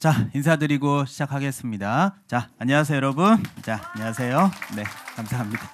자 인사드리고 시작하겠습니다. 자 안녕하세요 여러분. 자 안녕하세요. 네 감사합니다.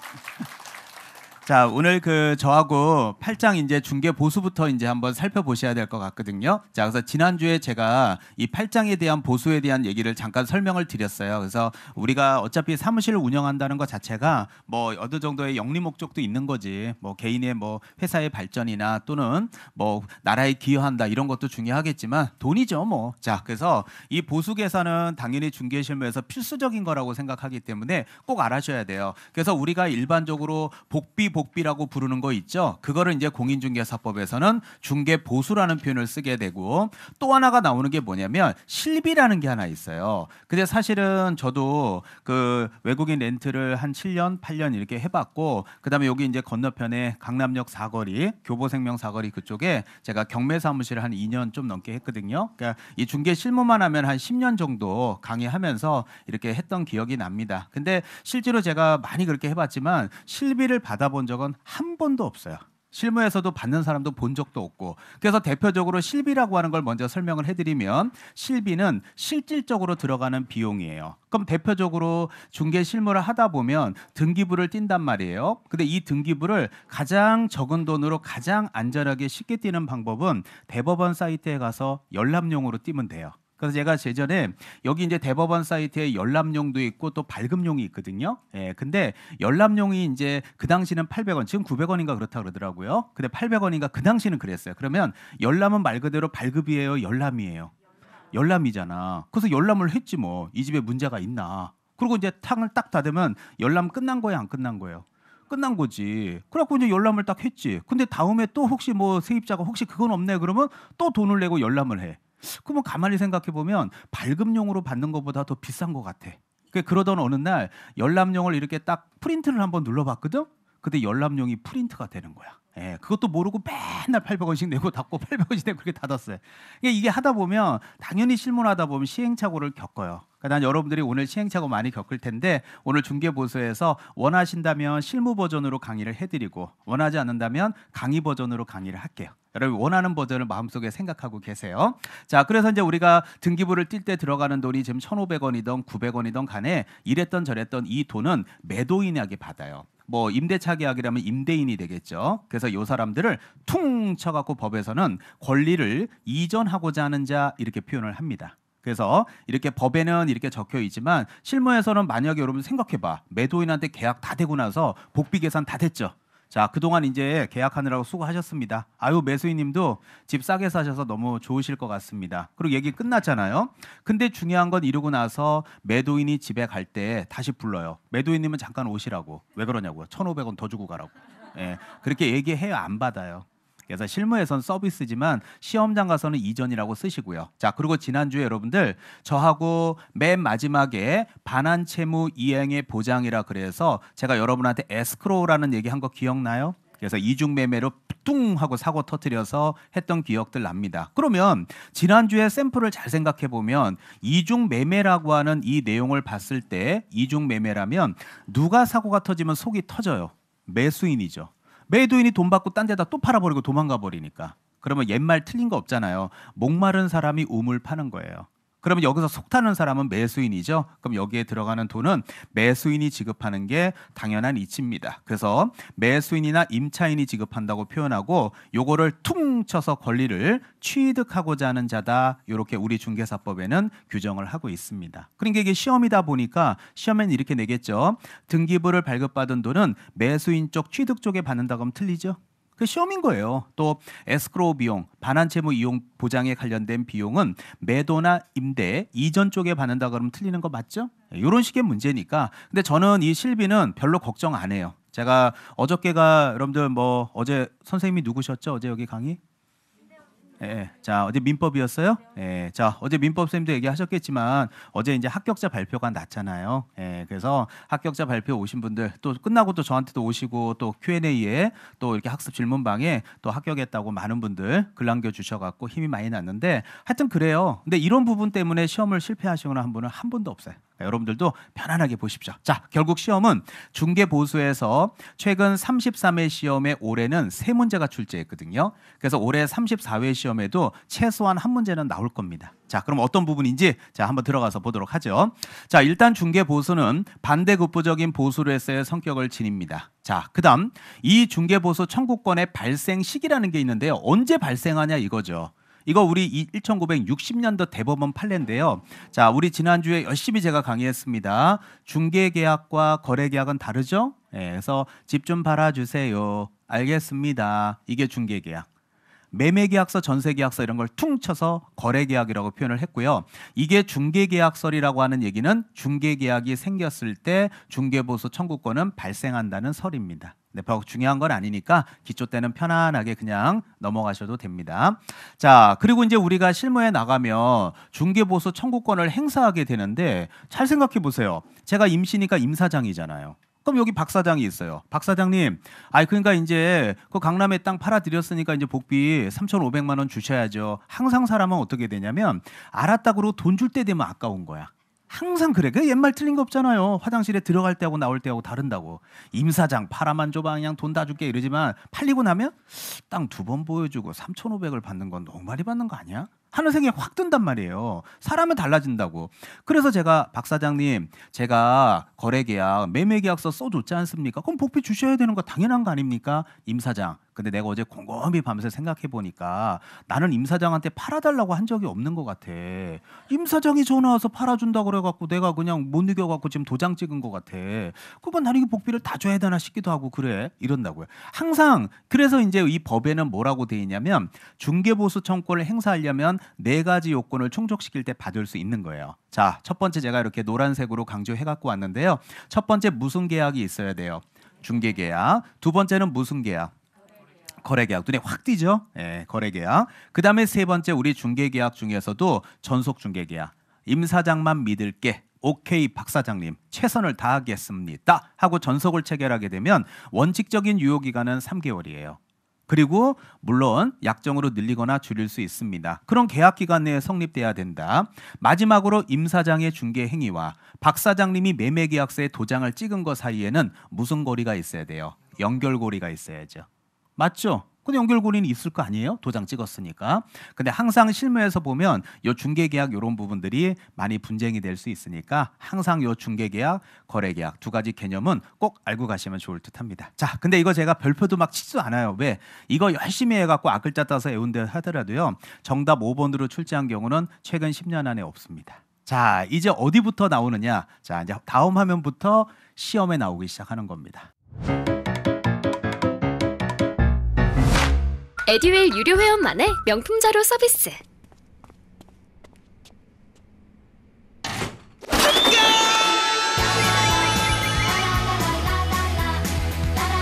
자, 오늘 그 저하고 8장 이제 중계 보수부터 이제 한번 살펴보셔야 될 것 같거든요. 자, 그래서 지난주에 제가 이 8장에 대한 보수에 대한 얘기를 잠깐 설명을 드렸어요. 그래서 우리가 어차피 사무실을 운영한다는 것 자체가 뭐 어느 정도의 영리 목적도 있는 거지. 뭐 개인의 뭐 회사의 발전이나 또는 뭐 나라에 기여한다 이런 것도 중요하겠지만 돈이죠, 뭐. 자, 그래서 이 보수 계산은 당연히 중개 실무에서 필수적인 거라고 생각하기 때문에 꼭 알아셔야 돼요. 그래서 우리가 일반적으로 복비 복비라고 부르는 거 있죠. 그거를 이제 공인중개사법에서는 중개 보수라는 표현을 쓰게 되고 또 하나가 나오는 게 뭐냐면 실비라는 게 하나 있어요. 근데 사실은 저도 그 외국인 렌트를 한 7년, 8년 이렇게 해봤고 그다음에 여기 이제 건너편에 강남역 사거리, 교보생명 사거리 그쪽에 제가 경매 사무실을 한 2년 좀 넘게 했거든요. 그러니까 이 중개 실무만 하면 한 10년 정도 강의하면서 이렇게 했던 기억이 납니다. 근데 실제로 제가 많이 그렇게 해봤지만 실비를 받아본 적은 한 번도 없어요. 실무에서도 받는 사람도 본 적도 없고 그래서 대표적으로 실비라고 하는 걸 먼저 설명을 해드리면 실비는 실질적으로 들어가는 비용이에요. 그럼 대표적으로 중개 실무를 하다 보면 등기부를 띈단 말이에요. 근데 이 등기부를 가장 적은 돈으로 가장 안전하게 쉽게 띄는 방법은 대법원 사이트에 가서 열람용으로 띄면 돼요. 그래서 제가 제전에 여기 이제 대법원 사이트에 열람용도 있고 또 발급용이 있거든요. 예, 근데 열람용이 이제 그 당시는 800원, 지금 900원인가 그렇다 그러더라고요. 근데 800원인가 그 당시는 그랬어요. 그러면 열람은 말 그대로 발급이에요, 열람이에요. 열람이잖아. 그래서 열람을 했지 뭐. 이 집에 문제가 있나. 그리고 이제 탕을 딱 닫으면 열람 끝난 거예요, 안 끝난 거예요. 끝난 거지. 그래갖고 이제 열람을 딱 했지. 근데 다음에 또 혹시 뭐 세입자가 혹시 그건 없네 그러면 또 돈을 내고 열람을 해. 그러면 가만히 생각해 보면 발급용으로 받는 것보다 더 비싼 것 같아. 그러니까 그러던 어느 날 열람용을 이렇게 딱 프린트를 한번 눌러봤거든. 근데 열람용이 프린트가 되는 거야. 예, 그것도 모르고 맨날 800원씩 내고 닫고 800원씩 내고 그렇게 닫았어요. 그러니까 이게 하다 보면 당연히 실문하다 보면 시행착오를 겪어요. 그러니까 난 여러분들이 오늘 시행착오 많이 겪을 텐데 오늘 중개보수에서 원하신다면 실무 버전으로 강의를 해드리고 원하지 않는다면 강의 버전으로 강의를 할게요. 여러분 원하는 버전을 마음속에 생각하고 계세요. 자, 그래서 이제 우리가 등기부를 뛸때 들어가는 돈이 지금 1,500원이던 900원이던 간에 이랬던 저랬던 이 돈은 매도인에게 받아요. 뭐 임대차 계약이라면 임대인이 되겠죠. 그래서 요 사람들을 퉁 쳐갖고 법에서는 권리를 이전하고자 하는 자 이렇게 표현을 합니다. 그래서 이렇게 법에는 이렇게 적혀 있지만 실무에서는 만약에 여러분 생각해봐 매도인한테 계약 다 되고 나서 복비 계산 다 됐죠. 자, 그동안 이제 계약하느라고 수고하셨습니다. 아유, 매수인님도 집 싸게 사셔서 너무 좋으실 것 같습니다. 그리고 얘기 끝났잖아요. 근데 중요한 건 이러고 나서 매도인이 집에 갈 때 다시 불러요. 매도인님은 잠깐 오시라고. 왜 그러냐고요. 1,500원 더 주고 가라고. 예, 그렇게 얘기해야 안 받아요. 그래서 실무에선 서비스지만 시험장 가서는 이전이라고 쓰시고요. 자 그리고 지난주에 여러분들 저하고 맨 마지막에 반환 채무 이행의 보장이라 그래서 제가 여러분한테 에스크로우라는 얘기 한 거 기억나요? 그래서 이중 매매로 뚱 하고 사고 터트려서 했던 기억들 납니다. 그러면 지난주에 샘플을 잘 생각해 보면 이중 매매라고 하는 이 내용을 봤을 때 이중 매매라면 누가 사고가 터지면 속이 터져요. 매수인이죠. 매도인이 돈 받고 딴 데다 또 팔아버리고 도망가 버리니까. 그러면 옛말 틀린 거 없잖아요. 목마른 사람이 우물 파는 거예요. 그러면 여기서 속 타는 사람은 매수인이죠. 그럼 여기에 들어가는 돈은 매수인이 지급하는 게 당연한 이치입니다. 그래서 매수인이나 임차인이 지급한다고 표현하고 요거를 퉁 쳐서 권리를 취득하고자 하는 자다. 이렇게 우리 중개사법에는 규정을 하고 있습니다. 그러니까 이게 시험이다 보니까 시험엔 이렇게 내겠죠. 등기부를 발급받은 돈은 매수인 쪽 취득 쪽에 받는다고 하면 틀리죠. 그 시험인 거예요. 또 에스크로우 비용, 반환 채무 이용 보장에 관련된 비용은 매도나 임대 이전 쪽에 받는다 그러면 틀리는 거 맞죠? 이런 예, 식의 문제니까. 근데 저는 이 실비는 별로 걱정 안 해요. 제가 어저께가 여러분들 뭐 어제 선생님이 누구셨죠? 어제 여기 강의? 예, 자 어제 민법이었어요. 예, 자 어제 민법 선생님도 얘기하셨겠지만 어제 이제 합격자 발표가 났잖아요. 예, 그래서 합격자 발표 오신 분들 또 끝나고 또 저한테도 오시고 또 Q&A에 또 이렇게 학습 질문방에 또 합격했다고 많은 분들 글 남겨 주셔갖고 힘이 많이 났는데 하여튼 그래요. 근데 이런 부분 때문에 시험을 실패하시거나 한 분은 한 분도 없어요. 여러분들도 편안하게 보십시오. 자, 결국 시험은 중계 보수에서 최근 33회 시험에 올해는 세 문제가 출제했거든요. 그래서 올해 34회 시험에도 최소한 한 문제는 나올 겁니다. 자, 그럼 어떤 부분인지 자, 한번 들어가서 보도록 하죠. 자, 일단 중계 보수는 반대 급부적인 보수로서의 성격을 지닙니다. 자, 그다음 이 중계 보수 청구권의 발생 시기라는 게 있는데요. 언제 발생하냐 이거죠. 이거 우리 1960년도 대법원 판례인데요. 자, 우리 지난주에 열심히 제가 강의했습니다. 중개 계약과 거래 계약은 다르죠? 예, 그래서 집 좀 팔아 주세요. 알겠습니다. 이게 중개 계약. 매매 계약서, 전세 계약서 이런 걸 퉁쳐서 거래 계약이라고 표현을 했고요. 이게 중개 계약설이라고 하는 얘기는 중개 계약이 생겼을 때 중개 보수 청구권은 발생한다는 설입니다. 네, 중요한 건 아니니까 기초 때는 편안하게 그냥 넘어가셔도 됩니다. 자, 그리고 이제 우리가 실무에 나가면 중개보수 청구권을 행사하게 되는데 잘 생각해 보세요. 제가 임시니까 임사장이잖아요. 그럼 여기 박 사장이 있어요. 박 사장님, 아이 그러니까 이제 그 강남의 땅 팔아드렸으니까 이제 복비 3,500만 원 주셔야죠. 항상 사람은 어떻게 되냐면 알았다고 로돈 줄 때 되면 아까운 거야. 항상 그래. 그 옛말 틀린 거 없잖아요. 화장실에 들어갈 때하고 나올 때하고 다른다고. 임사장 파라만 줘봐 그냥 돈다 줄게 이러지만 팔리고 나면 땅두번 보여주고 3,500을 받는 건 너무 많이 받는 거 아니야? 하는 생각이 확 든단 말이에요. 사람은 달라진다고. 그래서 제가 박 사장님, 제가 거래계약, 매매계약서 써줬지 않습니까? 그럼 복비 주셔야 되는 거 당연한 거 아닙니까? 임 사장, 근데 내가 어제 곰곰이 밤새 생각해 보니까 나는 임 사장한테 팔아달라고 한 적이 없는 것 같아. 임 사장이 전화 와서 팔아준다 그래갖고 내가 그냥 못 이겨갖고 지금 도장 찍은 것 같아. 그건 나는 이 복비를 다 줘야 되나 싶기도 하고 그래 이런다고요. 항상 그래서 이제 이 법에는 뭐라고 돼 있냐면 중개보수 청권을 행사하려면 네 가지 요건을 충족시킬 때 받을 수 있는 거예요. 자, 첫 번째 제가 이렇게 노란색으로 강조해 갖고 왔는데요. 첫 번째 무슨 계약이 있어야 돼요? 중개 계약. 두 번째는 무슨 계약? 거래 계약 눈에 확 띄죠. 예, 거래 계약. 그다음에 세 번째 우리 중개 계약 중에서도 전속 중개 계약. 임 사장만 믿을게. 오케이 박 사장님 최선을 다하겠습니다 하고 전속을 체결하게 되면 원칙적인 유효 기간은 3개월이에요. 그리고 물론 약정으로 늘리거나 줄일 수 있습니다. 그런 계약 기간 내에 성립돼야 된다. 마지막으로 임 사장의 중개 행위와 박 사장님이 매매 계약서에 도장을 찍은 것 사이에는 무슨 거리가 있어야 돼요? 연결고리가 있어야죠. 맞죠? 근데 연결고리는 있을 거 아니에요? 도장 찍었으니까. 근데 항상 실무에서 보면 요 중개 계약 요런 부분들이 많이 분쟁이 될 수 있으니까 항상 요 중개 계약, 거래 계약 두 가지 개념은 꼭 알고 가시면 좋을 듯합니다. 자, 근데 이거 제가 별표도 막치지 않아요. 왜? 이거 열심히 해 갖고 아글자 따서 애운데 하더라도요. 정답 5번으로 출제한 경우는 최근 10년 안에 없습니다. 자, 이제 어디부터 나오느냐? 자, 이제 다음 화면부터 시험에 나오기 시작하는 겁니다. 에듀웰 유료 회원만의 명품 자료 서비스.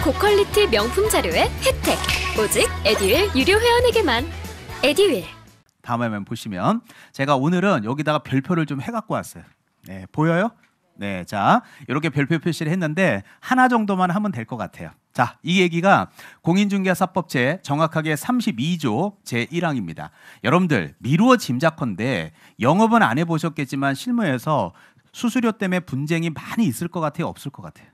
고퀄리티 명품 자료의 혜택 오직 에디윌 유료 회원에게만 에디윌 다음에만 보시면 제가 오늘은 여기다가 별표를 좀 해갖고 왔어요. 네, 보여요? 네, 자 이렇게 별표 표시를 했는데 하나 정도만 하면 될 것 같아요. 자, 이 얘기가 공인중개사법 제 정확하게 32조 제1항입니다. 여러분들 미루어 짐작컨대 영업은 안 해보셨겠지만 실무에서 수수료 때문에 분쟁이 많이 있을 것 같아요, 없을 것 같아요?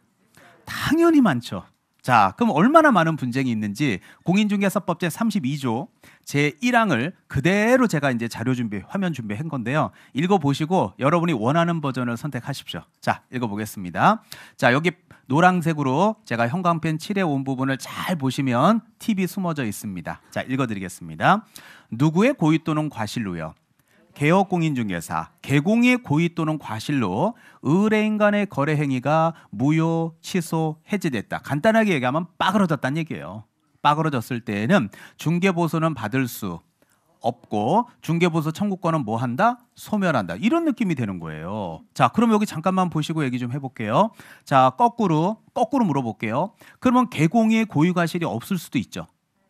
당연히 많죠. 자, 그럼 얼마나 많은 분쟁이 있는지 공인중개사법 제 32조 제 1항을 그대로 제가 이제 자료 준비 화면 준비한 건데요. 읽어 보시고 여러분이 원하는 버전을 선택하십시오. 자, 읽어 보겠습니다. 자, 여기 노란색으로 제가 형광펜 7해온 부분을 잘 보시면 팁이 숨어져 있습니다. 자, 읽어드리겠습니다. 누구의 고의 또는 과실로요? 개업공인중개사, 개공의 고의 또는 과실로 의뢰인 간의 거래 행위가 무효, 취소, 해제됐다. 간단하게 얘기하면 빠그러졌다는 얘기예요. 빠그러졌을 때에는 중개보수는 받을 수 없고 중개보수 청구권은 뭐 한다? 소멸한다. 이런 느낌이 되는 거예요. 자, 그럼 여기 잠깐만 보시고 얘기 좀 해볼게요. 자, 거꾸로 거꾸로 물어볼게요. 그러면 개공의 고유과실이 없을 수도 있죠.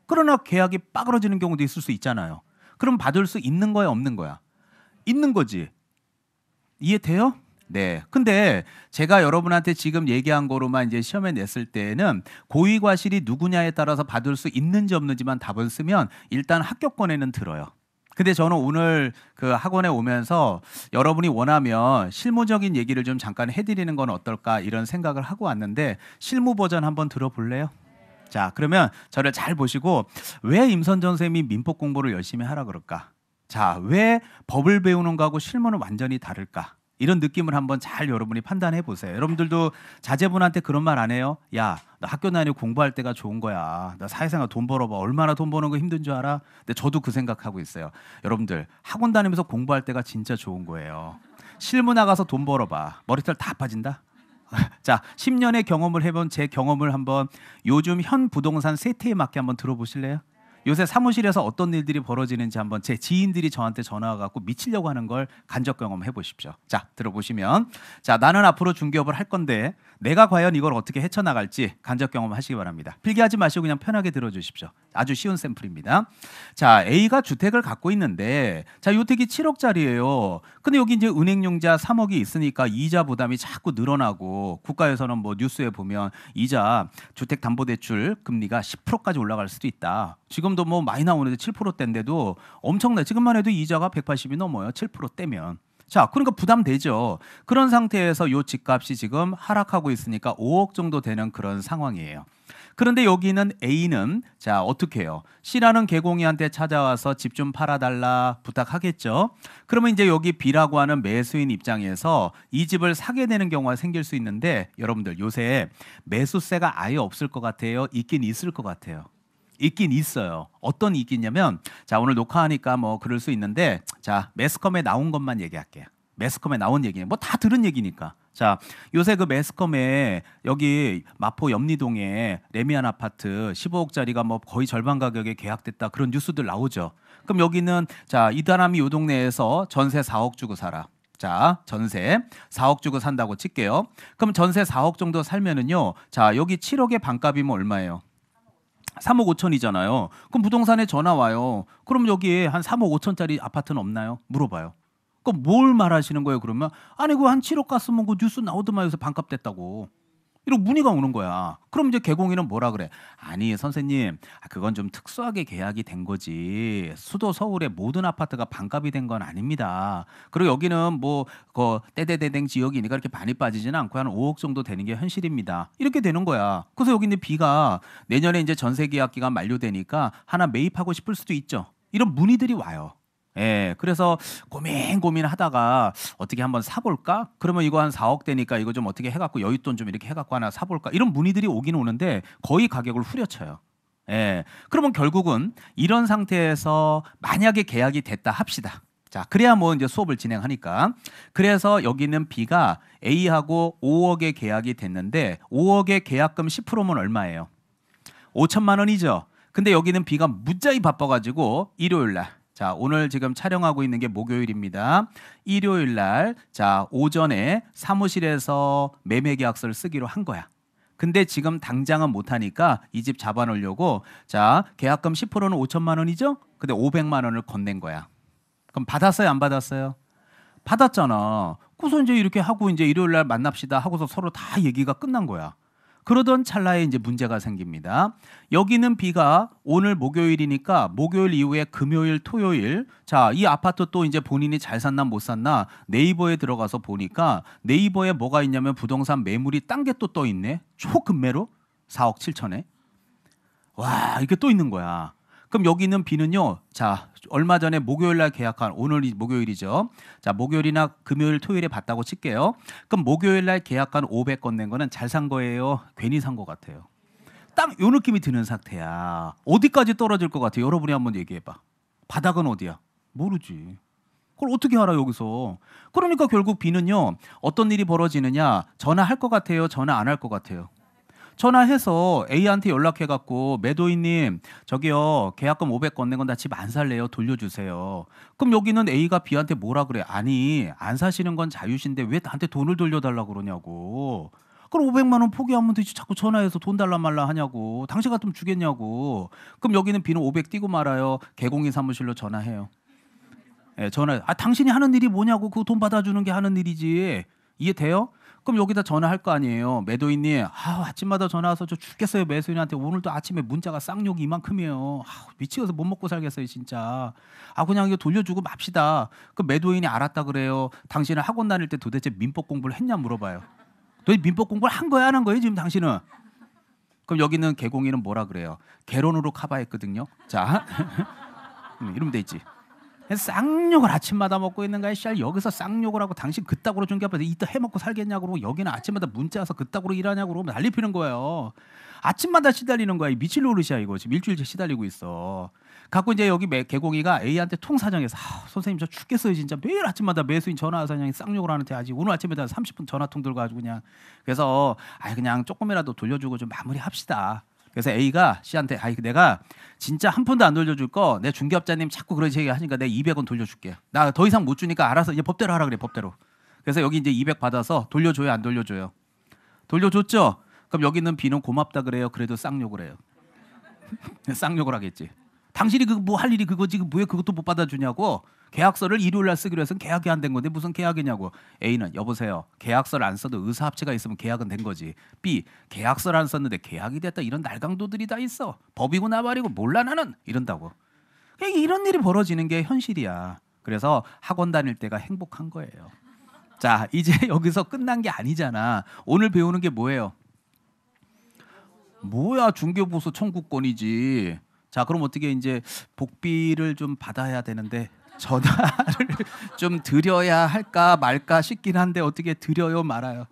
그러나 계약이 빠그러지는 경우도 있을 수 있잖아요. 그럼 받을 수 있는 거야, 없는 거야? 있는 거지. 이해돼요? 네. 근데 제가 여러분한테 지금 얘기한 거로만 이제 시험에 냈을 때는 고위 과실이 누구냐에 따라서 받을 수 있는지 없는지만 답을 쓰면 일단 합격권에는 들어요. 근데 저는 오늘 그 학원에 오면서 여러분이 원하면 실무적인 얘기를 좀 잠깐 해드리는 건 어떨까 이런 생각을 하고 왔는데 실무 버전 한번 들어볼래요? 자, 그러면 저를 잘 보시고 왜 임선전 님이 민법 공부를 열심히 하라 그럴까? 자, 왜 법을 배우는 거하고 실무는 완전히 다를까? 이런 느낌을 한번 잘 여러분이 판단해 보세요. 여러분들도 자제분한테 그런 말 안 해요. 야, 나 학교 다니고 공부할 때가 좋은 거야. 나 사회생활 돈 벌어봐. 얼마나 돈 버는 거 힘든 줄 알아? 근데 저도 그 생각하고 있어요. 여러분들 학원 다니면서 공부할 때가 진짜 좋은 거예요. 실무 나가서 돈 벌어봐. 머리털 다 빠진다. 자, 10년의 경험을 해본 제 경험을 한번 요즘 현 부동산 세태에 맞게 한번 들어보실래요? 요새 사무실에서 어떤 일들이 벌어지는지 한번 제 지인들이 저한테 전화와 갖고 미치려고 하는 걸 간접 경험해 보십시오. 자 들어보시면 자 나는 앞으로 중개업을 할 건데 내가 과연 이걸 어떻게 헤쳐나갈지 간접 경험하시기 바랍니다. 필기하지 마시고 그냥 편하게 들어주십시오. 아주 쉬운 샘플입니다. 자, A가 주택을 갖고 있는데 자, 요택이 7억짜리예요. 근데 여기 이제 은행용자 3억이 있으니까 이자 부담이 자꾸 늘어나고 국가에서는 뭐 뉴스에 보면 이자 주택 담보 대출 금리가 10%까지 올라갈 수도 있다. 지금도 뭐 많이 나오는데 7%대인데도 엄청나. 지금만 해도 이자가 180이 넘어요. 7%대면. 자, 그러니까 부담되죠. 그런 상태에서 요 집값이 지금 하락하고 있으니까 5억 정도 되는 그런 상황이에요. 그런데 여기는 A는 자 어떻게 해요? C라는 개공이한테 찾아와서 집 좀 팔아달라 부탁하겠죠. 그러면 이제 여기 B라고 하는 매수인 입장에서 이 집을 사게 되는 경우가 생길 수 있는데 여러분들 요새 매수세가 아예 없을 것 같아요. 있긴 있을 것 같아요. 있긴 있어요. 어떤 있겠냐면 자 오늘 녹화하니까 뭐 그럴 수 있는데 자 매스컴에 나온 것만 얘기할게요. 매스컴에 나온 얘기는 뭐 다 들은 얘기니까. 자 요새 그 매스컴에 여기 마포 염리동에 레미안 아파트 15억짜리가 뭐 거의 절반 가격에 계약됐다 그런 뉴스들 나오죠. 그럼 여기는 자이 다람이요 동네에서 전세 4억 주고 살아. 자, 전세 4억 주고 산다고 칠게요. 그럼 전세 4억 정도 살면은요. 자, 여기 7억의 반값이면 얼마예요? 삼억오천이잖아요 그럼 부동산에 전화 와요. 그럼 여기에 한삼억오천짜리 아파트는 없나요? 물어봐요. 그럼 뭘 말하시는 거예요? 그러면 아니 그한 칠억 갔으면 그 뉴스 나오더만 해서 반값 됐다고. 이런 문의가 오는 거야. 그럼 이제 개공인은 뭐라 그래? 아니 선생님, 아, 그건 좀 특수하게 계약이 된 거지. 수도 서울의 모든 아파트가 반값이 된 건 아닙니다. 그리고 여기는 뭐그 떼대대댕 지역이니까 이렇게 많이 빠지지는 않고 한 5억 정도 되는 게 현실입니다. 이렇게 되는 거야. 그래서 여기 있는 비가 내년에 이제 전세 계약 기간 만료되니까 하나 매입하고 싶을 수도 있죠. 이런 문의들이 와요. 예, 그래서 고민 고민하다가 어떻게 한번 사볼까? 그러면 이거 한 4억 되니까 이거 좀 어떻게 해갖고 여윳돈 좀 이렇게 해갖고 하나 사볼까? 이런 문의들이 오긴 오는데 거의 가격을 후려쳐요. 예, 그러면 결국은 이런 상태에서 만약에 계약이 됐다 합시다. 자, 그래야 뭐 이제 수업을 진행하니까. 그래서 여기는 B가 A하고 5억의 계약이 됐는데 5억의 계약금 10%면 얼마예요? 5천만 원이죠. 근데 여기는 B가 무지하 바빠가지고 일요일 날 자, 오늘 지금 촬영하고 있는 게 목요일입니다. 일요일 날, 자, 오전에 사무실에서 매매 계약서를 쓰기로 한 거야. 근데 지금 당장은 못하니까 이 집 잡아놓으려고, 자, 계약금 10%는 5천만 원이죠? 근데 500만 원을 건넨 거야. 그럼 받았어요? 안 받았어요? 받았잖아. 그래서 이제 이렇게 하고 이제 일요일 날 만납시다 하고서 서로 다 얘기가 끝난 거야. 그러던 찰나에 이제 문제가 생깁니다. 여기는 비가 오늘 목요일이니까 목요일 이후에 금요일, 토요일 자, 이 아파트 또 이제 본인이 잘 샀나 못 샀나 네이버에 들어가서 보니까 네이버에 뭐가 있냐면 부동산 매물이 딴 게 또 떠 있네. 초금매로 4억 7천에. 와, 이게 또 있는 거야. 그럼 여기 있는 비는요 자, 얼마 전에 목요일 날 계약한 오늘이 목요일이죠. 자, 목요일이나 금요일, 토요일에 봤다고 칠게요. 그럼 목요일 날 계약한 500건 낸 거는 잘 산 거예요. 괜히 산거 같아요. 딱 요 느낌이 드는 상태야. 어디까지 떨어질 것 같아요? 여러분이 한번 얘기해 봐. 바닥은 어디야? 모르지. 그걸 어떻게 알아 여기서? 그러니까 결국 비는요 어떤 일이 벌어지느냐? 전화할 것 같아요. 전화 안 할 것 같아요. 전화해서 A한테 연락해갖고 매도인님 저기요 계약금 500건 낸건다집 안 살래요 돌려주세요. 그럼 여기는 A가 B한테 뭐라 그래? 아니 안 사시는 건 자유신데 왜 나한테 돈을 돌려달라 그러냐고. 그럼 500만 원 포기하면 되지 자꾸 전화해서 돈 달라 말라 하냐고 당신 같으면 주겠냐고 그럼 여기는 b 는500 띄고 말아요 개공인 사무실로 전화해요 예, 전화 아 당신이 하는 일이 뭐냐고 그 돈 받아주는 게 하는 일이지 이해 돼요? 그럼 여기다 전화할 거 아니에요. 매도인님, 아 아침마다 전화 와서 저 죽겠어요. 매수인한테 오늘도 아침에 문자가 쌍욕 이만큼이에요. 아, 미치겠어 못 먹고 살겠어요 진짜. 아 그냥 이거 돌려주고 맙시다. 그 매도인이 알았다 그래요. 당신은 학원 다닐 때 도대체 민법 공부를 했냐 물어봐요. 도대체 민법 공부를 한 거야 안 한 거예요 지금 당신은? 그럼 여기는 개공인은 뭐라 그래요? 개론으로 커버했거든요. 자, 음, 이러면 돼지 쌍욕을 아침마다 먹고 있는가 씨알 여기서 쌍욕을 하고 당신 그따구로 준게 합해서 이따 해먹고 살겠냐고 그러고 여기는 아침마다 문자 와서 그따구로 일하냐고 그러면 난리 피는 거예요. 아침마다 시달리는 거야. 미칠 노릇이야 이거 지금 일주일째 시달리고 있어. 갖고 이제 여기 개공이가 A한테 통사정해서 아, 선생님 저 죽겠어요 진짜 매일 아침마다 매수인 전화와서 그냥 쌍욕을 하는데 아직 오늘 아침에다 30분 전화통 들고 가지고 그냥 그래서 아 그냥 조금이라도 돌려주고 좀 마무리합시다. 그래서 A가 C한테 아이 내가 진짜 한 푼도 안 돌려줄 거 내 중개업자님 자꾸 그런 얘기 하니까 내가 200원 돌려줄게. 나 더 이상 못 주니까 알아서 이제 법대로 하라 그래 법대로. 그래서 여기 이제 200 받아서 돌려줘요 안 돌려줘요. 돌려줬죠? 그럼 여기 는 B는 고맙다 그래요. 그래도 쌍욕을 해요. 쌍욕을 하겠지. 당신이 그 뭐 할 일이 그거지 그 왜 그것도 못 받아주냐고 계약서를 일요일 날 쓰기로 해서 계약이 안 된 건데 무슨 계약이냐고 A는 여보세요 계약서를 안 써도 의사합치가 있으면 계약은 된 거지 B 계약서를 안 썼는데 계약이 됐다 이런 날강도들이 다 있어 법이고 나발이고 몰라 나는 이런다고 이런 일이 벌어지는 게 현실이야 그래서 학원 다닐 때가 행복한 거예요 자 이제 여기서 끝난 게 아니잖아 오늘 배우는 게 뭐예요 뭐야 중개보수 청구권이지 자 그럼 어떻게 이제 복비를 좀 받아야 되는데 전화를 좀 드려야 할까 말까 싶긴 한데 어떻게 드려요 말아요?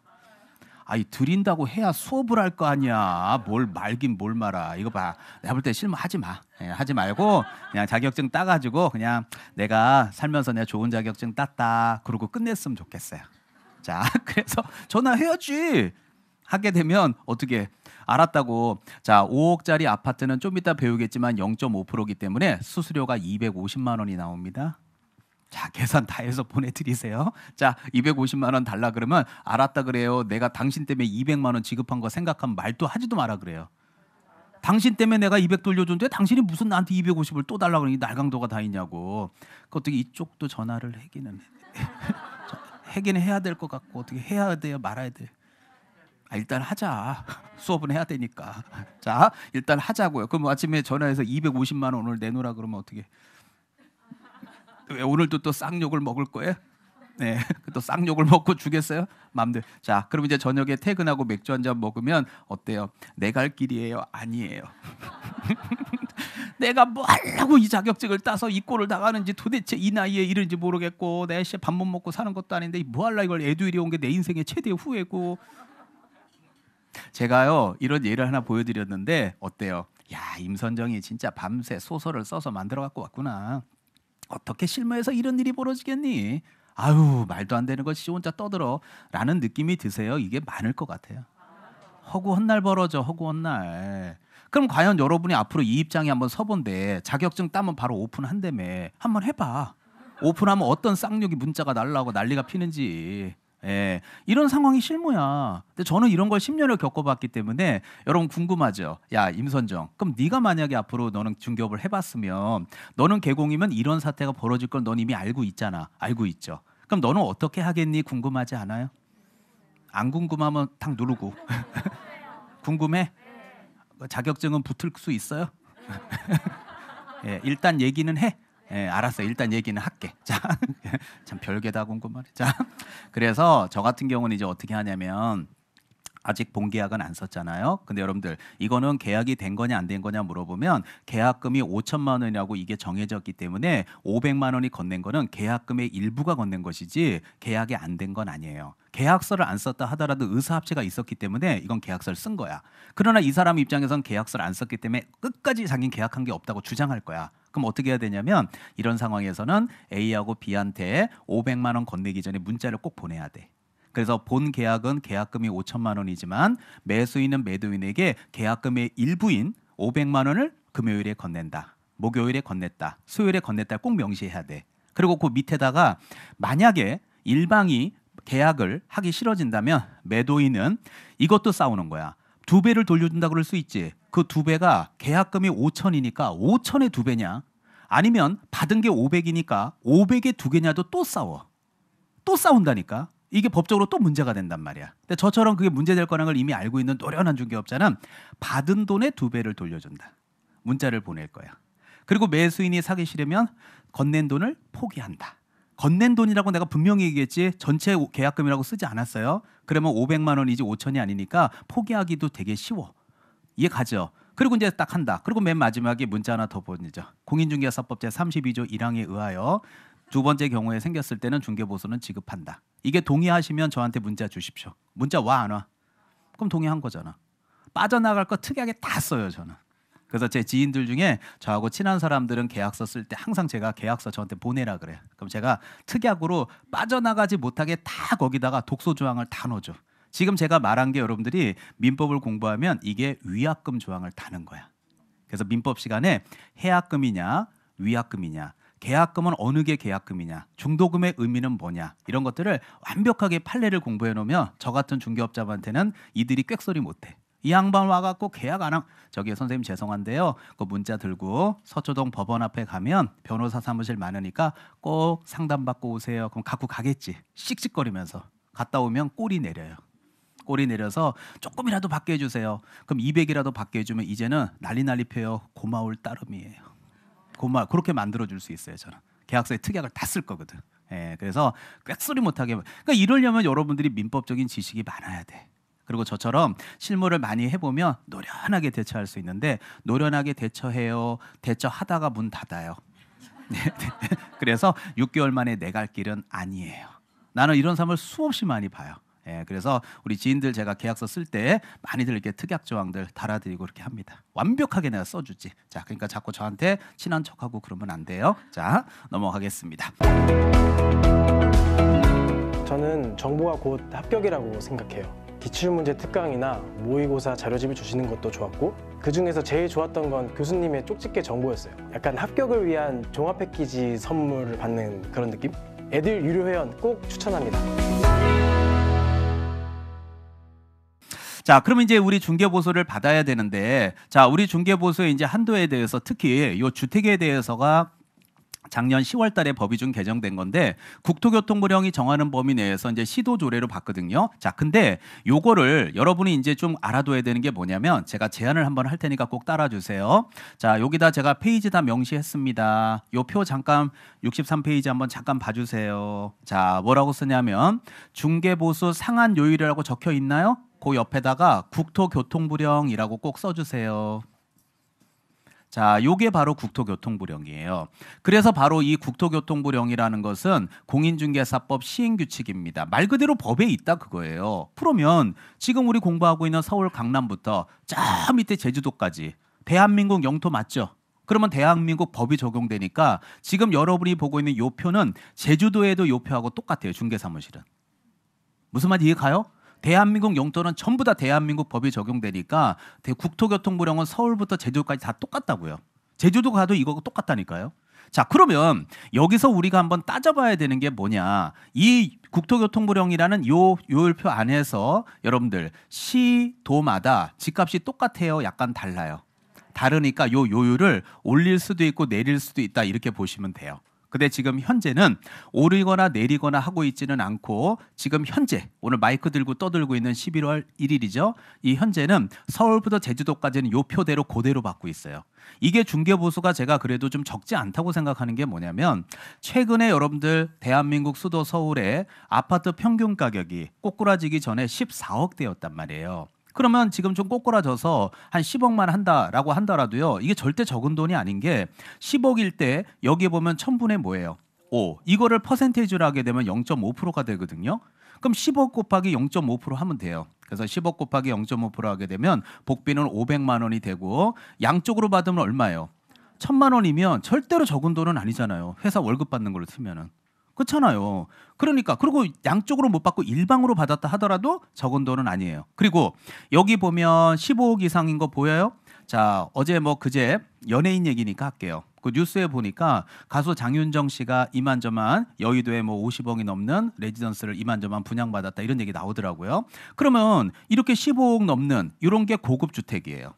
아이 드린다고 해야 수업을 할 거 아니야. 뭘 말긴 뭘 말아. 이거 봐. 내가 볼때실무하지 마. 예, 하지 말고 그냥 자격증 따가지고 그냥 내가 살면서 내 좋은 자격증 땄다. 그러고 끝냈으면 좋겠어요. 자 그래서 전화해야지. 하게 되면 어떻게 알았다고 자 5억짜리 아파트는 좀 이따 배우겠지만 0.5%이기 때문에 수수료가 250만 원이 나옵니다. 자 계산 다 해서 보내드리세요. 자 250만 원 달라 그러면 알았다 그래요. 내가 당신 때문에 200만 원 지급한 거 생각하면 말도 하지도 마라 그래요. 당신 때문에 내가 200 돌려줬는데 당신이 무슨 나한테 250을 또 달라 그러니 날강도가 다 있냐고. 그 어떻게 이쪽도 전화를 해기는 해기는 해야 될 것 같고 어떻게 해야 돼요 말아야 돼요. 아, 일단 하자. 수업은 해야 되니까. 자, 일단 하자고요. 그럼 아침에 전화해서 250만 원을 내놓으라 그러면 어떻게? 왜 오늘도 또 쌍욕을 먹을 거예요? 네, 또 쌍욕을 먹고 주겠어요? 맘대로. 자, 그럼 이제 저녁에 퇴근하고 맥주 한 잔 먹으면 어때요? 내 갈 길이에요? 아니에요. 내가 뭐 하려고 이 자격증을 따서 이 꼴을 당하는지 도대체 이 나이에 이런지 모르겠고 내시 밥못 먹고 사는 것도 아닌데 뭐 하려 이걸 애두일이 온 게 내 인생의 최대 후회고 제가요 이런 예를 하나 보여드렸는데 어때요? 야 임선정이 진짜 밤새 소설을 써서 만들어 갖고 왔구나. 어떻게 실무에서 이런 일이 벌어지겠니? 아유 말도 안 되는 것이 혼자 떠들어라는 느낌이 드세요. 이게 많을 것 같아요. 허구헌 날 벌어져 허구헌 날. 그럼 과연 여러분이 앞으로 이 입장에 한번 서본데 자격증 따면 바로 오픈한대매 한번 해봐. 오픈하면 어떤 쌍욕이 문자가 날라고 난리가 피는지 예, 이런 상황이 실무야. 근데 저는 이런 걸 10년을 겪어봤기 때문에 여러분 궁금하죠. 야 임선정, 그럼 네가 만약에 앞으로 너는 중개업을 해봤으면 너는 개공이면 이런 사태가 벌어질 걸 넌 이미 알고 있잖아. 알고 있죠. 그럼 너는 어떻게 하겠니? 궁금하지 않아요? 안 궁금하면 탁 누르고 궁금해? 자격증은 붙을 수 있어요? 예, 일단 얘기는 해. 예, 알았어. 일단 얘기는 할게. 자, 참 별게 다 궁금하네. 자, 그래서 저 같은 경우는 이제 어떻게 하냐면 아직 본 계약은 안 썼잖아요. 근데 여러분들 이거는 계약이 된 거냐 안 된 거냐 물어보면 계약금이 5천만 원이라고 이게 정해졌기 때문에 500만 원이 건넨 거는 계약금의 일부가 건넨 것이지 계약이 안 된 건 아니에요. 계약서를 안 썼다 하더라도 의사합체가 있었기 때문에 이건 계약서를 쓴 거야. 그러나 이 사람 입장에선 계약서를 안 썼기 때문에 끝까지 자기는 계약한 게 없다고 주장할 거야. 그럼 어떻게 해야 되냐면 이런 상황에서는 A하고 B한테 500만 원 건네기 전에 문자를 꼭 보내야 돼. 그래서 본 계약은 계약금이 5천만 원이지만 매수인은 매도인에게 계약금의 일부인 500만 원을 금요일에 건넨다. 목요일에 건넸다. 수요일에 건넸다. 꼭 명시해야 돼. 그리고 그 밑에다가 만약에 일방이 계약을 하기 싫어진다면 매도인은 이것도 싸우는 거야. 두 배를 돌려준다 그럴 수 있지. 그 두 배가 계약금이 5천이니까 5천에 두 배냐? 아니면 받은 게 500이니까 500에 두 개냐도 또 싸워. 또 싸운다니까. 이게 법적으로 또 문제가 된단 말이야. 근데 저처럼 그게 문제될 거라는 걸 이미 알고 있는 노련한 중개업자는 받은 돈의 두 배를 돌려준다. 문자를 보낼 거야. 그리고 매수인이 사기 싫으면 건넨 돈을 포기한다. 건넨 돈이라고 내가 분명히 얘기했지 전체 계약금이라고 쓰지 않았어요. 그러면 500만 원이지 5천이 아니니까 포기하기도 되게 쉬워. 이해 가죠? 그리고 이제 딱 한다. 그리고 맨 마지막에 문자 하나 더 보내죠. 공인중개사법 제32조 1항에 의하여 두 번째 경우에 생겼을 때는 중개 보수는 지급한다. 이게 동의하시면 저한테 문자 주십시오. 문자 와 안 와? 그럼 동의한 거잖아. 빠져나갈 거 특이하게 다 써요 저는. 그래서 제 지인들 중에 저하고 친한 사람들은 계약서 쓸 때 항상 제가 계약서 저한테 보내라 그래. 그럼 제가 특약으로 빠져나가지 못하게 다 거기다가 독소 조항을 다 넣어줘. 지금 제가 말한 게 여러분들이 민법을 공부하면 이게 위약금 조항을 다는 거야. 그래서 민법 시간에 해약금이냐 위약금이냐 계약금은 어느 게 계약금이냐, 중도금의 의미는 뭐냐 이런 것들을 완벽하게 판례를 공부해 놓으면 저 같은 중개업자한테는 이들이 꽥소리 못해. 이 양반 와갖고 계약 안한 저기 선생님 죄송한데요. 그 문자 들고 서초동 법원 앞에 가면 변호사 사무실 많으니까 꼭 상담 받고 오세요. 그럼 갖고 가겠지. 씩씩거리면서 갔다 오면 꼬리 내려요. 꼬리 내려서 조금이라도 받게 해주세요. 그럼 200이라도 받게 해주면 이제는 난리 난리 펴요. 고마울 따름이에요. 고마 그렇게 만들어 줄 수 있어요. 저는 계약서에 특약을 다 쓸 거거든. 예, 그래서 꽥소리 못하게. 그러니까 이러려면 여러분들이 민법적인 지식이 많아야 돼. 그리고 저처럼 실무를 많이 해보면 노련하게 대처할 수 있는데 노련하게 대처해요. 대처하다가 문 닫아요. 네, 네. 그래서 6개월 만에 내 갈 길은 아니에요. 나는 이런 사람을 수없이 많이 봐요. 예, 그래서 우리 지인들 제가 계약서 쓸 때 많이들 이렇게 특약 조항들 달아드리고 이렇게 합니다. 완벽하게 내가 써주지. 자, 그러니까 자꾸 저한테 친한 척하고 그러면 안 돼요. 자, 넘어가겠습니다. 저는 정보가 곧 합격이라고 생각해요. 기출문제 특강이나 모의고사 자료집을 주시는 것도 좋았고 그 중에서 제일 좋았던 건 교수님의 쪽집게 정보였어요 약간 합격을 위한 종합 패키지 선물을 받는 그런 느낌? 애들 유료 회원 꼭 추천합니다 자, 그러면 이제 우리 중개 보수를 받아야 되는데 자, 우리 중개 보수의 이제 한도에 대해서 특히 요 주택에 대해서가 작년 10월 달에 법이 좀 개정된 건데 국토교통부령이 정하는 범위 내에서 이제 시도 조례로 봤거든요. 자, 근데 요거를 여러분이 이제 좀 알아둬야 되는 게 뭐냐면 제가 제안을 한번 할 테니까 꼭 따라 주세요. 자, 여기다 제가 페이지 다 명시했습니다. 요 표 잠깐 63페이지 한번 잠깐 봐 주세요. 자, 뭐라고 쓰냐면 중개보수 상한 요율이라고 적혀 있나요? 그 옆에다가 국토교통부령이라고 꼭 써주세요. 자, 요게 바로 국토교통부령이에요. 그래서 바로 이 국토교통부령이라는 것은 공인중개사법 시행규칙입니다. 말 그대로 법에 있다 그거예요. 그러면 지금 우리 공부하고 있는 서울 강남부터 저 밑에 제주도까지 대한민국 영토 맞죠? 그러면 대한민국 법이 적용되니까 지금 여러분이 보고 있는 요 표는 제주도에도 요 표하고 똑같아요. 중개사무실은. 무슨 말 이해 가요? 대한민국 영토는 전부 다 대한민국 법이 적용되니까 국토교통부령은 서울부터 제주까지 다 똑같다고요. 제주도 가도 이거하고 똑같다니까요. 자 그러면 여기서 우리가 한번 따져봐야 되는 게 뭐냐 이 국토교통부령이라는 요 요율표 안에서 여러분들 시도마다 집값이 똑같아요 약간 달라요 다르니까 요 요율을 올릴 수도 있고 내릴 수도 있다 이렇게 보시면 돼요 근데 지금 현재는 오르거나 내리거나 하고 있지는 않고 지금 현재 오늘 마이크 들고 떠들고 있는 11월 1일이죠. 이 현재는 서울부터 제주도까지는 요 표대로 고대로 받고 있어요. 이게 중개 보수가 제가 그래도 좀 적지 않다고 생각하는 게 뭐냐면 최근에 여러분들 대한민국 수도 서울의 아파트 평균 가격이 꼬꾸라지기 전에 14억대였단 말이에요. 그러면 지금 좀 꼬꾸라져서 한 10억만 한다라고 한다라도요. 이게 절대 적은 돈이 아닌 게 10억일 때 여기에 보면 1000분의 뭐예요? 5. 이거를 퍼센테이지로 하게 되면 0.5%가 되거든요. 그럼 10억 곱하기 0.5% 하면 돼요. 그래서 10억 곱하기 0.5% 하게 되면 복비는 500만 원이 되고 양쪽으로 받으면 얼마예요? 1 0 0 0만 원이면 절대로 적은 돈은 아니잖아요. 회사 월급 받는 걸로 치면은. 그렇잖아요. 그러니까 그리고 양쪽으로 못 받고 일방으로 받았다 하더라도 적은 돈은 아니에요. 그리고 여기 보면 15억 이상인 거 보여요? 자 어제 뭐 그제 연예인 얘기니까 할게요. 그 뉴스에 보니까 가수 장윤정 씨가 이만저만 여의도에 뭐 50억이 넘는 레지던스를 이만저만 분양받았다 이런 얘기 나오더라고요. 그러면 이렇게 15억 넘는 이런 게 고급 주택이에요.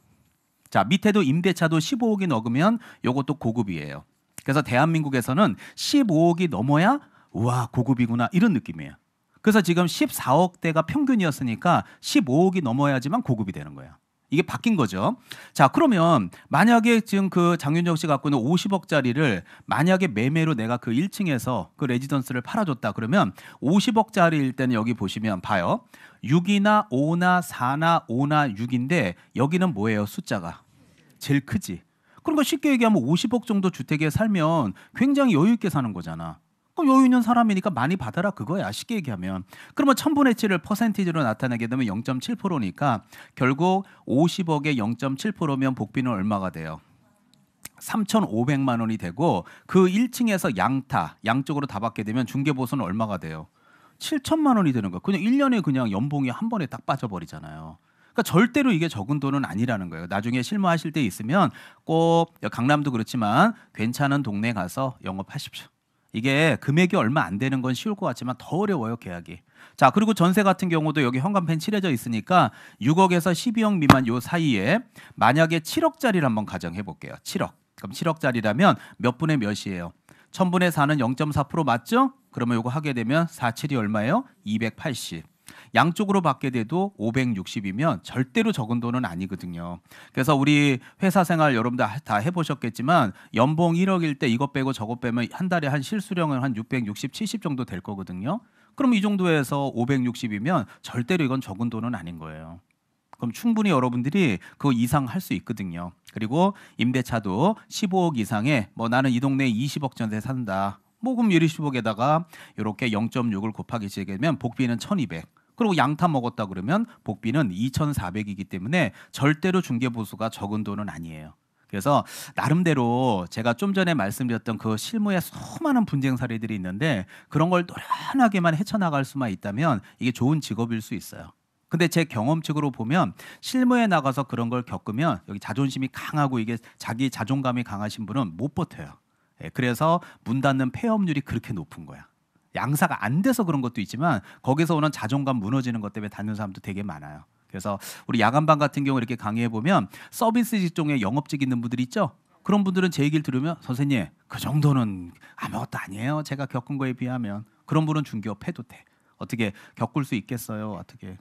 자 밑에도 임대차도 15억이 넘으면 요것도 고급이에요. 그래서 대한민국에서는 15억이 넘어야 우와 고급이구나 이런 느낌이에요. 그래서 지금 14억 대가 평균이었으니까 15억이 넘어야지만 고급이 되는 거예요. 이게 바뀐 거죠. 자, 그러면 만약에 지금 그 장윤정 씨 갖고 있는 50억짜리를 만약에 매매로 내가 그 1층에서 그 레지던스를 팔아줬다 그러면 50억짜리일 때는 여기 보시면 봐요. 6이나 5나 4나 5나 6인데 여기는 뭐예요? 숫자가 제일 크지. 그러니까 쉽게 얘기하면 50억 정도 주택에 살면 굉장히 여유 있게 사는 거잖아. 어, 여유 있는 사람이니까 많이 받아라 그거야 쉽게 얘기하면 그러면 천분의 칠을 퍼센티지로 나타내게 되면 0.7%니까 결국 50억에 0.7%면 복비는 얼마가 돼요? 3,500만 원이 되고 그 1층에서 양타 양쪽으로 다 받게 되면 중개 보수는 얼마가 돼요? 7천만 원이 되는 거야. 그냥 1년에 그냥 연봉이 한 번에 딱 빠져버리잖아요. 그러니까 절대로 이게 적은 돈은 아니라는 거예요. 나중에 실무하실 때 있으면 꼭 강남도 그렇지만 괜찮은 동네 가서 영업하십시오. 이게 금액이 얼마 안 되는 건 쉬울 것 같지만 더 어려워요 계약이. 자 그리고 전세 같은 경우도 여기 현관펜 칠해져 있으니까 6억에서 12억 미만 요 사이에 만약에 7억짜리를 한번 가정해 볼게요. 7억. 그럼 7억짜리라면 몇 분의 몇이에요? 1000분의 4는 0.4% 맞죠? 그러면 요거 하게 되면 47이 얼마예요? 280. 양쪽으로 받게 돼도 560이면 절대로 적은 돈은 아니거든요. 그래서 우리 회사 생활 여러분들 다 해보셨겠지만 연봉 1억일 때 이것 빼고 저것 빼면 한 달에 한 실수령은 한 660, 70 정도 될 거거든요. 그럼 이 정도에서 560이면 절대로 이건 적은 돈은 아닌 거예요. 그럼 충분히 여러분들이 그 이상 할 수 있거든요. 그리고 임대차도 15억 이상에 뭐 나는 이 동네에 20억 전세 산다. 모금 유리수복에다가 이렇게 0.6을 곱하기 시작하면 복비는 1200. 그리고 양타 먹었다 그러면 복비는 2,400이기 때문에 절대로 중개 보수가 적은 돈은 아니에요. 그래서 나름대로 제가 좀 전에 말씀드렸던 그실무에 수많은 분쟁 사례들이 있는데 그런 걸 노련하게만 헤쳐나갈 수만 있다면 이게 좋은 직업일 수 있어요. 근데 제 경험칙으로 보면 실무에 나가서 그런 걸 겪으면 여기 자존심이 강하고 이게 자기 자존감이 강하신 분은 못 버텨요. 예, 그래서 문 닫는 폐업률이 그렇게 높은 거야. 양사가 안 돼서 그런 것도 있지만 거기서 오는 자존감 무너지는 것 때문에 닫는 사람도 되게 많아요. 그래서 우리 야간반 같은 경우 이렇게 강의해 보면 서비스 직종에 영업직 있는 분들 있죠. 그런 분들은 제 얘기를 들으면 선생님 그 정도는 아무것도 아니에요. 제가 겪은 거에 비하면 그런 분은 중개업 해도 돼. 어떻게 겪을 수 있겠어요? 어떻게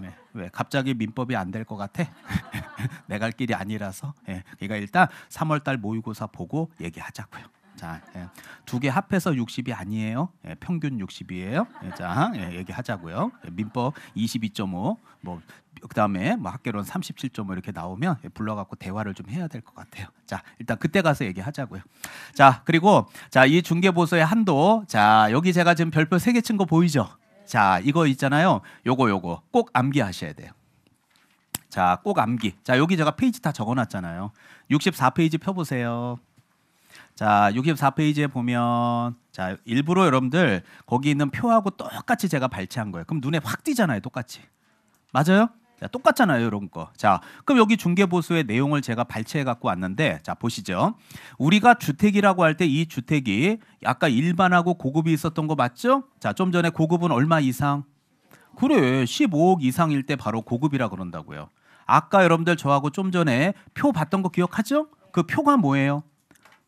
네. 왜 갑자기 민법이 안 될 것 같아? 내 갈 길이 아니라서. 예. 그러니까 일단 3월달 모의고사 보고 얘기하자고요. 자, 예. 두개 합해서 60이 아니에요. 예, 평균 60이에요. 예, 자, 예, 얘기하자고요. 예, 민법 22.5, 뭐 그다음에 뭐 학계론 37.5 이렇게 나오면 예, 불러갖고 대화를 좀 해야 될 것 같아요. 자, 일단 그때 가서 얘기하자고요. 자, 그리고 자이 중개 보수의 한도, 자 여기 제가 지금 별표 세개친 거 보이죠? 자, 이거 있잖아요. 요거 요거 꼭 암기하셔야 돼요. 자, 꼭 암기. 자, 여기 제가 페이지 다 적어놨잖아요. 64페이지 펴보세요. 자, 64페이지에 보면 자, 일부러 여러분들 거기 있는 표하고 똑같이 제가 발췌한 거예요. 그럼 눈에 확 띄잖아요, 똑같이. 맞아요? 똑같잖아요, 이런 거. 자, 그럼 여기 중개 보수의 내용을 제가 발췌해 갖고 왔는데, 자 보시죠. 우리가 주택이라고 할 때 이 주택이 아까 일반하고 고급이 있었던 거 맞죠? 자, 좀 전에 고급은 얼마 이상? 그래, 15억 이상일 때 바로 고급이라 그런다고요. 아까 여러분들 저하고 좀 전에 표 봤던 거 기억하죠? 그 표가 뭐예요?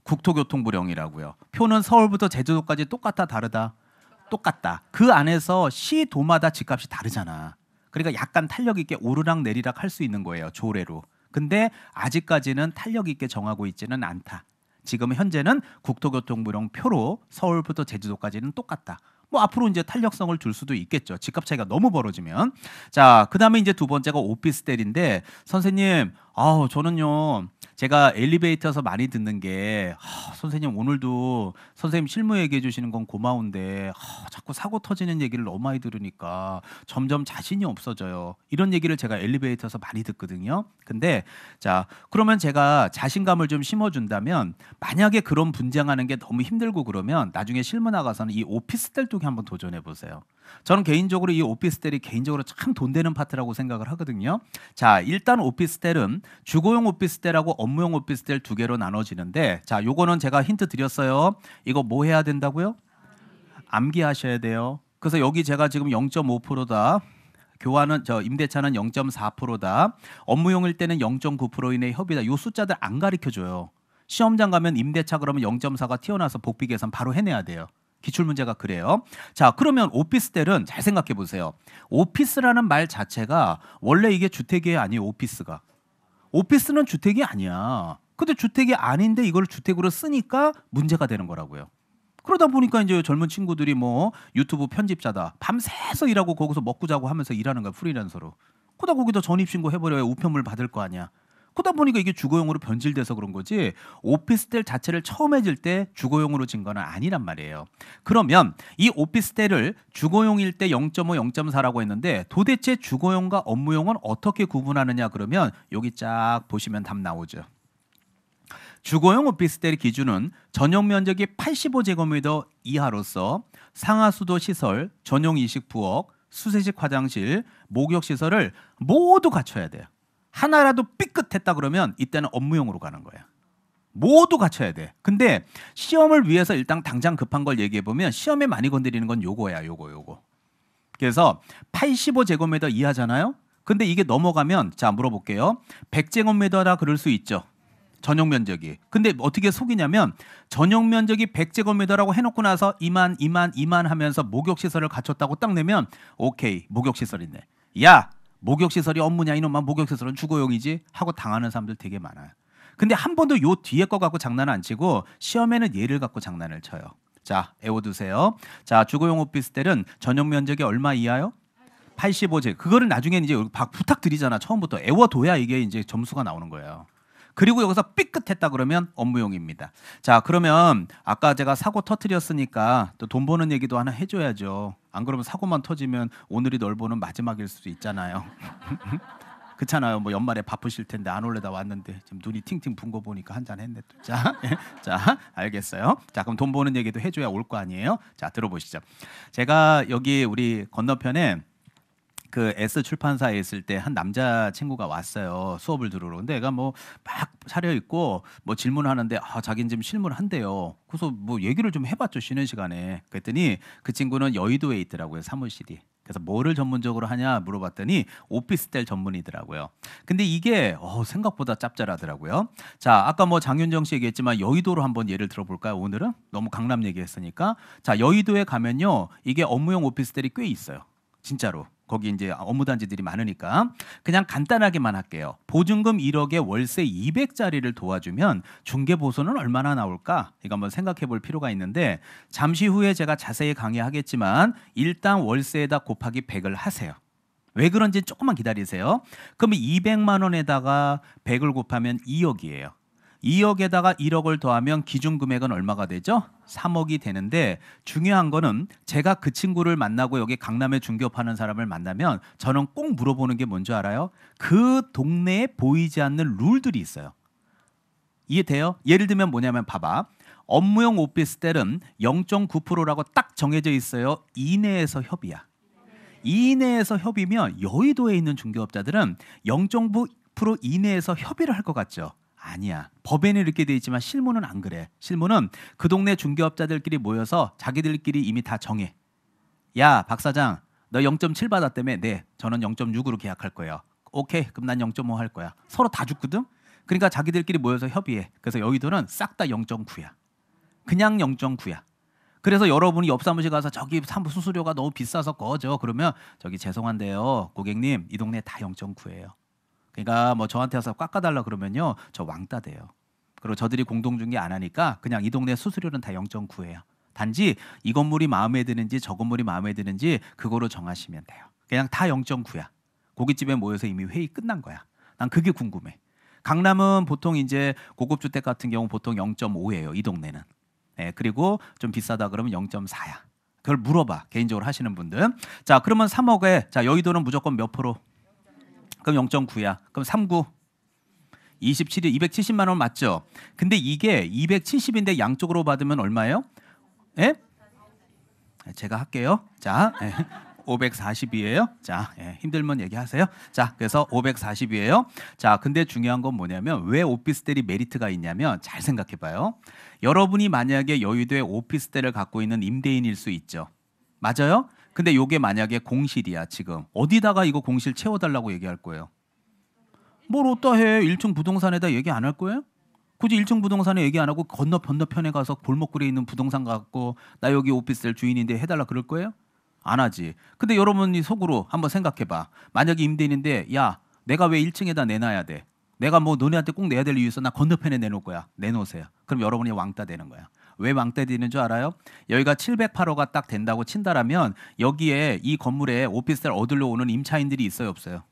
국토교통부령이라고요. 표는 서울부터 제주도까지 똑같다 다르다. 똑같다. 그 안에서 시 도마다 집값이 다르잖아. 그러니까 약간 탄력 있게 오르락 내리락 할 수 있는 거예요 조례로. 근데 아직까지는 탄력 있게 정하고 있지는 않다. 지금 현재는 국토교통부령 표로 서울부터 제주도까지는 똑같다. 뭐 앞으로 이제 탄력성을 줄 수도 있겠죠. 집값 차이가 너무 벌어지면. 자, 그다음에 이제 두 번째가 오피스텔인데 선생님, 아우 저는요. 제가 엘리베이터에서 많이 듣는 게 하, 선생님 오늘도 선생님 실무 얘기해 주시는 건 고마운데 하, 자꾸 사고 터지는 얘기를 너무 많이 들으니까 점점 자신이 없어져요. 이런 얘기를 제가 엘리베이터에서 많이 듣거든요. 근데 자 그러면 제가 자신감을 좀 심어준다면 만약에 그런 분쟁하는 게 너무 힘들고 그러면 나중에 실무 나가서는 이 오피스텔 쪽에 한번 도전해 보세요. 저는 개인적으로 이 오피스텔이 개인적으로 참 돈 되는 파트라고 생각을 하거든요. 자 일단 오피스텔은 주거용 오피스텔하고 업무용 오피스텔 두 개로 나눠지는데 자, 요거는 제가 힌트 드렸어요. 이거 뭐 해야 된다고요? 암기하셔야 돼요. 그래서 여기 제가 지금 0.5%다. 교환은 저 임대차는 0.4%다. 업무용일 때는 0.9% 이내 협의다. 요 숫자들 안 가르쳐 줘요. 시험장 가면 임대차 그러면 0.4가 튀어나와서 복비 계산 바로 해내야 돼요. 기출 문제가 그래요. 자, 그러면 오피스텔은 잘 생각해 보세요. 오피스라는 말 자체가 원래 이게 주택이 아니에요, 오피스가. 오피스는 주택이 아니야. 근데 주택이 아닌데 이걸 주택으로 쓰니까 문제가 되는 거라고요. 그러다 보니까 이제 젊은 친구들이 뭐 유튜브 편집자다. 밤새서 일하고 거기서 먹고 자고 하면서 일하는 거야 프리랜서로. 그러다 거기다 전입신고 해버려야 우편물 받을 거 아니야. 그러다 보니까 이게 주거용으로 변질돼서 그런 거지 오피스텔 자체를 처음 에질 때 주거용으로 진 거는 아니란 말이에요. 그러면 이 오피스텔을 주거용일 때 0.5, 0.4라고 했는데 도대체 주거용과 업무용은 어떻게 구분하느냐 그러면 여기 쫙 보시면 답 나오죠. 주거용 오피스텔 기준은 전용 면적이 85제곱미터 이하로서 상하수도 시설, 전용 이식 부엌, 수세식 화장실, 목욕 시설을 모두 갖춰야 돼요. 하나라도 삐끗했다 그러면 이때는 업무용으로 가는 거야. 모두 갖춰야 돼. 근데 시험을 위해서 일단 당장 급한 걸 얘기해 보면 시험에 많이 건드리는 건 요거야, 요거, 요거. 그래서 85제곱미터 이하잖아요. 근데 이게 넘어가면 자 물어볼게요. 100제곱미터라 그럴 수 있죠. 전용 면적이. 근데 어떻게 속이냐면 전용 면적이 100제곱미터라고 해놓고 나서 이만 이만 이만 하면서 목욕 시설을 갖췄다고 딱 내면 오케이 목욕 시설이네. 야 목욕시설이 업무냐 이놈만 목욕시설은 주거용이지 하고 당하는 사람들 되게 많아요. 근데 한 번도 요 뒤에 거 갖고 장난 안 치고 시험에는 얘를 갖고 장난을 쳐요. 자, 애워두세요. 자, 주거용 오피스텔은 전용 면적이 얼마 이하요? 85제. 그거를 나중에 이제 부탁드리잖아. 처음부터 애워둬야 이게 이제 점수가 나오는 거예요. 그리고 여기서 삐끗했다 그러면 업무용입니다. 자, 그러면 아까 제가 사고 터트렸으니까 또 돈 버는 얘기도 하나 해줘야죠. 안 그러면 사고만 터지면 오늘이 널 보는 마지막일 수도 있잖아요. 그렇잖아요. 뭐 연말에 바쁘실 텐데 안 올래다 왔는데 지금 눈이 팅팅 분거 보니까 한 잔 했네 또. 자, 예. 자, 알겠어요. 자, 그럼 돈 버는 얘기도 해줘야 올 거 아니에요. 자, 들어보시죠. 제가 여기 우리 건너편에 그 S 출판사에 있을 때 한 남자 친구가 왔어요 수업을 들으러 근데 애가 뭐막 차려 입고 뭐 질문하는데 아자는 지금 실물한대요 그래서 뭐 얘기를 좀 해봤죠 쉬는 시간에 그랬더니 그 친구는 여의도에 있더라고요 사무실이 그래서 뭐를 전문적으로 하냐 물어봤더니 오피스텔 전문이더라고요. 근데 이게 어, 생각보다 짭짤하더라고요. 자, 아까 뭐 장윤정 씨 얘기했지만 여의도로 한번 예를 들어볼까요? 오늘은 너무 강남 얘기했으니까 자 여의도에 가면요 이게 업무용 오피스텔이 꽤 있어요. 진짜로 거기 이제 업무 단지들이 많으니까 그냥 간단하게만 할게요. 보증금 1억에 월세 200짜리를 도와주면 중개 보수는 얼마나 나올까? 이거 한번 생각해 볼 필요가 있는데 잠시 후에 제가 자세히 강의하겠지만 일단 월세에다 곱하기 100을 하세요. 왜 그런지 조금만 기다리세요. 그러면 200만 원에다가 100을 곱하면 2억이에요. 2억에다가 1억을 더하면 기준 금액은 얼마가 되죠? 3억이 되는데 중요한 거는 제가 그 친구를 만나고 여기 강남에 중개업하는 사람을 만나면 저는 꼭 물어보는 게 뭔지 알아요? 그 동네에 보이지 않는 룰들이 있어요. 이해돼요? 예를 들면 뭐냐면 봐봐. 업무용 오피스텔은 0.9%라고 딱 정해져 있어요. 이내에서 협의야. 이내에서 협의면 여의도에 있는 중개업자들은 0.9% 이내에서 협의를 할 것 같죠. 아니야. 법에는 이렇게 돼 있지만 실무는 안 그래. 실무는 그 동네 중개업자들끼리 모여서 자기들끼리 이미 다 정해. 야, 박 사장, 너 0.7 받았다며? 네, 저는 0.6으로 계약할 거예요. 오케이, 그럼 난 0.5 할 거야. 서로 다 죽거든. 그러니까 자기들끼리 모여서 협의해. 그래서 여의도는 싹 다 0.9야. 그냥 0.9야. 그래서 여러분이 옆 사무실 가서 저기 사무 수수료가 너무 비싸서 꺼져 그러면 저기 죄송한데요 고객님 이 동네 다 0.9예요 그 그러니까 걔가 뭐 저한테 와서 깎아달라 그러면요 저 왕따 돼요. 그리고 저들이 공동중개 안 하니까 그냥 이 동네 수수료는 다 0.9예요. 단지 이 건물이 마음에 드는지 저 건물이 마음에 드는지 그거로 정하시면 돼요. 그냥 다 0.9야. 고깃집에 모여서 이미 회의 끝난 거야. 난 그게 궁금해. 강남은 보통 이제 고급 주택 같은 경우 보통 0.5예요. 이 동네는. 예, 그리고 좀 비싸다 그러면 0.4야. 그걸 물어봐 개인적으로 하시는 분들. 자 그러면 3억에 자 여의도는 무조건 몇 프로 그럼 0.9야. 그럼 39. 27이 270만 원 맞죠? 근데 이게 270인데 양쪽으로 받으면 얼마예요? 예? 제가 할게요. 자, 예. 540이에요. 자, 예, 힘들면 얘기하세요. 자, 그래서 540이에요. 자, 근데 중요한 건 뭐냐면 왜 오피스텔이 메리트가 있냐면 잘 생각해 봐요. 여러분이 만약에 여의도에 오피스텔을 갖고 있는 임대인일 수 있죠. 맞아요? 근데 요게 만약에 공실이야 지금 어디다가 이거 공실 채워달라고 얘기할 거예요? 뭘어떠 해? 1층 부동산에다 얘기 안 할 거예요? 굳이 1층 부동산에 얘기 안 하고 건너 건너편에 가서 골목길에 있는 부동산 갖고 나 여기 오피스텔 주인인데 해달라 그럴 거예요? 안 하지. 근데 여러분이 속으로 한번 생각해봐. 만약에 임대인인데 야 내가 왜 1층에다 내놔야 돼? 내가 뭐 너네한테 꼭 내야 될 이유 있어? 나 건너편에 내놓을 거야. 내놓으세요. 그럼 여러분이 왕따 되는 거야. 왜 왕따되는 줄 알아요? 여기가 708호가 딱 된다고 친다라면 여기에 이 건물에 오피스텔 얻으러 오는 임차인들이 있어요 없어요?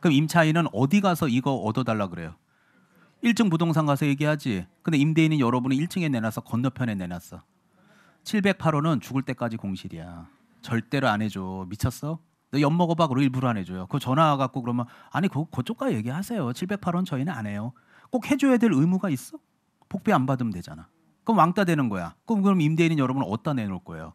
그럼 임차인은 어디 가서 이거 얻어달라 그래요? 1층 부동산 가서 얘기하지. 근데 임대인은 여러분이 1층에 내놨어 건너편에 내놨어. 708호는 죽을 때까지 공실이야. 절대로 안 해줘. 미쳤어? 너 엿 먹어봐. 그리고 일부러 안 해줘요. 그 전화 와갖고 그러면 아니 그, 그쪽과 얘기하세요. 7 0 8호는 저희는 안 해요. 꼭 해줘야 될 의무가 있어? 복비 안 받으면 되잖아. 그럼 왕따 되는 거야. 그럼 그럼 임대인인 여러분은 어디다 내놓을 거예요?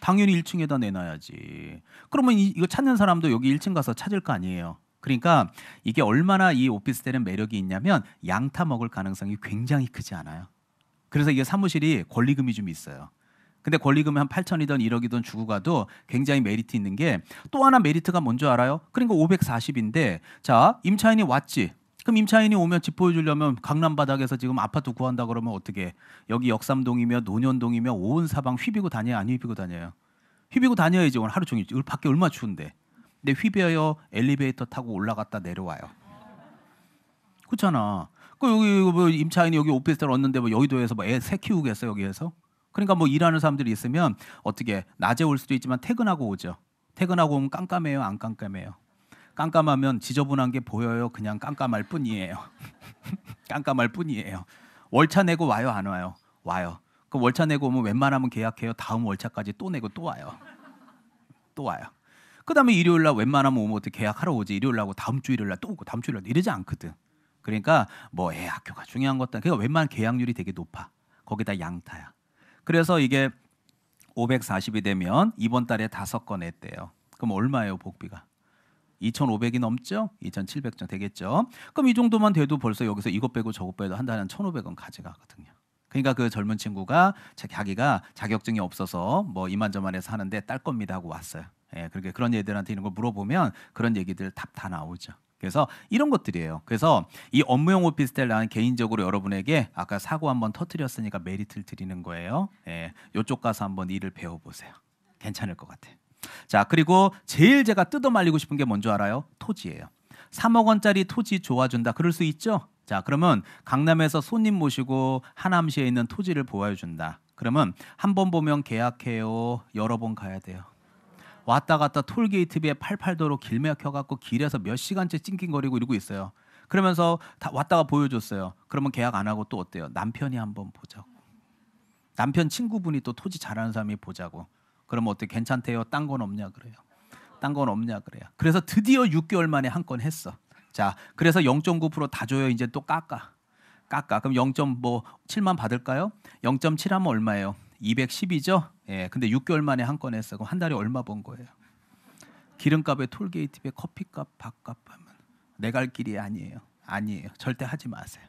당연히 1층에다 내놔야지. 그러면 이, 거 찾는 사람도 여기 1층 가서 찾을 거 아니에요. 그러니까 이게 얼마나 이 오피스텔은 매력이 있냐면 양타 먹을 가능성이 굉장히 크지 않아요. 그래서 이게 사무실이 권리금이 좀 있어요. 근데 권리금이 한 8천이든 1억이든 주고 가도 굉장히 메리트 있는 게 또 하나 메리트가 뭔지 알아요? 그러니까 540인데 자 임차인이 왔지 그럼 임차인이 오면 집 보여주려면 강남 바닥에서 지금 아파트 구한다 그러면 어떻게 여기 역삼동이며 논현동이며 온 사방 휘비고 다녀요 안 휘비고 다녀요 휘비고 다녀야지 오늘 하루 종일 밖에 얼마 추운데 근데 휘비요 엘리베이터 타고 올라갔다 내려와요 그렇잖아 그 여기 뭐 임차인이 여기 오피스텔 얻는데 뭐 여의도에서 뭐애새 키우겠어 여기에서 그러니까 뭐 일하는 사람들이 있으면 어떻게 낮에 올 수도 있지만 퇴근하고 오죠 퇴근하고 오면 깜깜해요 안 깜깜해요 깜깜하면 지저분한 게 보여요. 그냥 깜깜할 뿐이에요. 깜깜할 뿐이에요. 월차 내고 와요, 안 와요? 와요. 그 월차 내고 오면 웬만하면 계약해요. 다음 월차까지 또 내고 또 와요. 또 와요. 그다음에 일요일 날 웬만하면 오면 어떻게 계약하러 오지? 일요일 날고 다음 주 일요일 날 또 오고 다음 주 일요일 날 이러지 않거든. 그러니까 뭐애 예, 학교가 중요한 것도 그러니까 웬만한 계약률이 되게 높아. 거기다 양타야. 그래서 이게 540이 되면 이번 달에 다섯 건 했대요. 그럼 얼마예요, 복비가? 2,500이 넘죠? 2,700점 되겠죠? 그럼 이 정도만 돼도 벌써 여기서 이것 빼고 저것 빼도 한 달에 한 1,500원 가져가거든요. 그러니까 그 젊은 친구가 자기가 자격증이 없어서 뭐 이만저만해서 하는데 딸 겁니다 하고 왔어요. 예, 그렇게 그런 얘들한테 이런 걸 물어보면 그런 얘기들 답다 나오죠. 그래서 이런 것들이에요. 그래서 이 업무용 오피스텔 나는 개인적으로 여러분에게 아까 사고 한번 터트렸으니까 메리트를 드리는 거예요. 예, 요쪽 가서 한번 일을 배워보세요. 괜찮을 것 같아요. 자, 그리고 제일 제가 뜯어 말리고 싶은 게 뭔지 알아요? 토지예요. 3억 원짜리 토지 좋아준다. 그럴 수 있죠? 자, 그러면 강남에서 손님 모시고 하남시에 있는 토지를 보여준다. 그러면 한 번 보면 계약해요. 여러 번 가야 돼요. 왔다 갔다 톨게이트비에 팔팔 도로 길막혀갖고 길에서 몇 시간째 찡찡거리고 이러고 있어요. 그러면서 왔다가 보여줬어요. 그러면 계약 안 하고 또 어때요? 남편이 한 번 보자고. 남편 친구분이 또 토지 잘하는 사람이 보자고. 그럼 어떻게 괜찮대요? 딴 건 없냐 그래요. 딴 건 없냐 그래요. 그래서 드디어 6개월 만에 한 건 했어. 자, 그래서 0.9%다 줘요. 이제 또 깎아. 깎아. 그럼 0.7만 받을까요? 0.7 하면 얼마예요? 210이죠? 예. 근데 6개월 만에 한 건 했어. 그럼 한 달에 얼마 번 거예요? 기름값에 톨게이트에 커피값 밥값 하면 내갈 길이 아니에요. 아니에요. 절대 하지 마세요.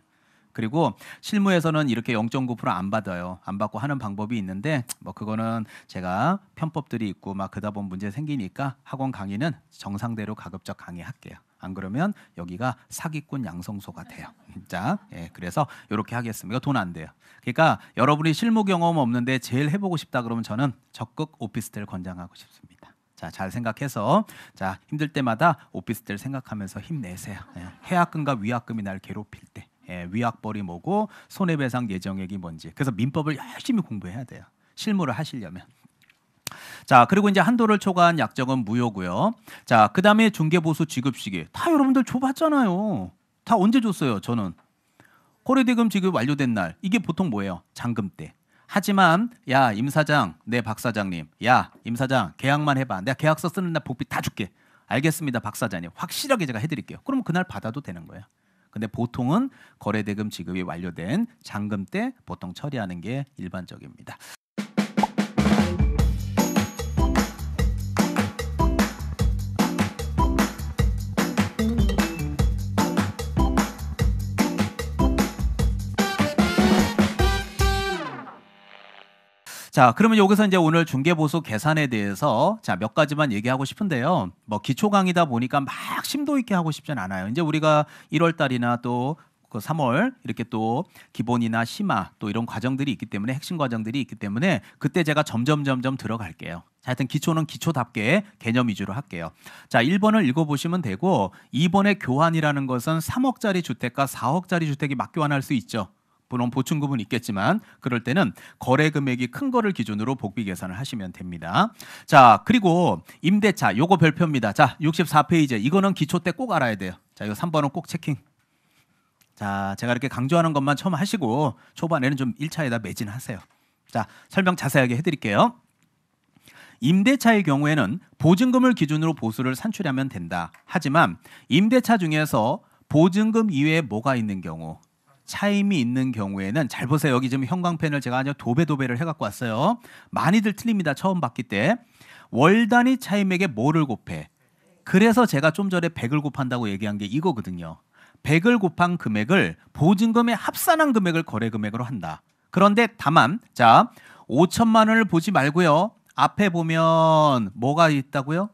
그리고 실무에서는 이렇게 0.9%안 받아요. 안 받고 하는 방법이 있는데 뭐 그거는 제가 편법들이 있고 막 그다 보면 문제 생기니까 학원 강의는 정상대로 가급적 강의할게요. 안 그러면 여기가 사기꾼 양성소가 돼요. 자, 예, 그래서 이렇게 하겠습니다. 돈 안 돼요. 그러니까 여러분이 실무 경험 없는데 제일 해보고 싶다 그러면 저는 적극 오피스텔 권장하고 싶습니다. 자, 잘 생각해서 자 힘들 때마다 오피스텔 생각하면서 힘내세요. 예, 해약금과위약금이날 괴롭힐 때. 예, 위약벌이 뭐고 손해배상 예정액이 뭔지. 그래서 민법을 열심히 공부해야 돼요. 실무를 하시려면. 자 그리고 이제 한도를 초과한 약정은 무효고요. 자 그다음에 중개보수 지급 시기 다 여러분들 줘봤잖아요. 다 언제 줬어요? 저는 고려대금 지급 완료된 날 이게 보통 뭐예요? 잔금 때. 하지만 야 임사장 네 박사장님 야 임사장 계약만 해봐 내가 계약서 쓰는 날 복비 다 줄게 알겠습니다 박사장님 확실하게 제가 해드릴게요 그러면 그날 받아도 되는 거예요 근데 보통은 거래대금 지급이 완료된 잔금 때 보통 처리하는 게 일반적입니다. 자, 그러면 여기서 이제 오늘 중개보수 계산에 대해서 자, 몇 가지만 얘기하고 싶은데요. 뭐 기초 강의다 보니까 막 심도 있게 하고 싶진 않아요. 이제 우리가 1월 달이나 또 그 3월 이렇게 또 기본이나 심화 또 이런 과정들이 있기 때문에 핵심 과정들이 있기 때문에 그때 제가 점점 점점 들어갈게요. 자, 하여튼 기초는 기초답게 개념 위주로 할게요. 자, 1번을 읽어보시면 되고 2번의 교환이라는 것은 3억짜리 주택과 4억짜리 주택이 맞교환할 수 있죠. 물론 보충금은 있겠지만 그럴 때는 거래 금액이 큰 거를 기준으로 복비 계산을 하시면 됩니다. 자, 그리고 임대차 요거 별표입니다. 자, 64페이지. 이거는 기초 때 꼭 알아야 돼요. 자, 이거 3번은 꼭 체킹. 자, 제가 이렇게 강조하는 것만 처음 하시고 초반에는 좀 1차에다 매진하세요. 자, 설명 자세하게 해 드릴게요. 임대차의 경우에는 보증금을 기준으로 보수를 산출하면 된다. 하지만 임대차 중에서 보증금 이외에 뭐가 있는 경우 차임이 있는 경우에는 잘 보세요. 여기 지금 형광펜을 제가 아주 도배 도배를 해갖고 왔어요. 많이들 틀립니다. 처음 봤기 때 월단위 차임에게 뭐를 곱해? 그래서 제가 좀 전에 100을 곱한다고 얘기한 게 이거거든요. 100을 곱한 금액을 보증금에 합산한 금액을 거래 금액으로 한다. 그런데 다만 자 5천만 원을 보지 말고요. 앞에 보면 뭐가 있다고요?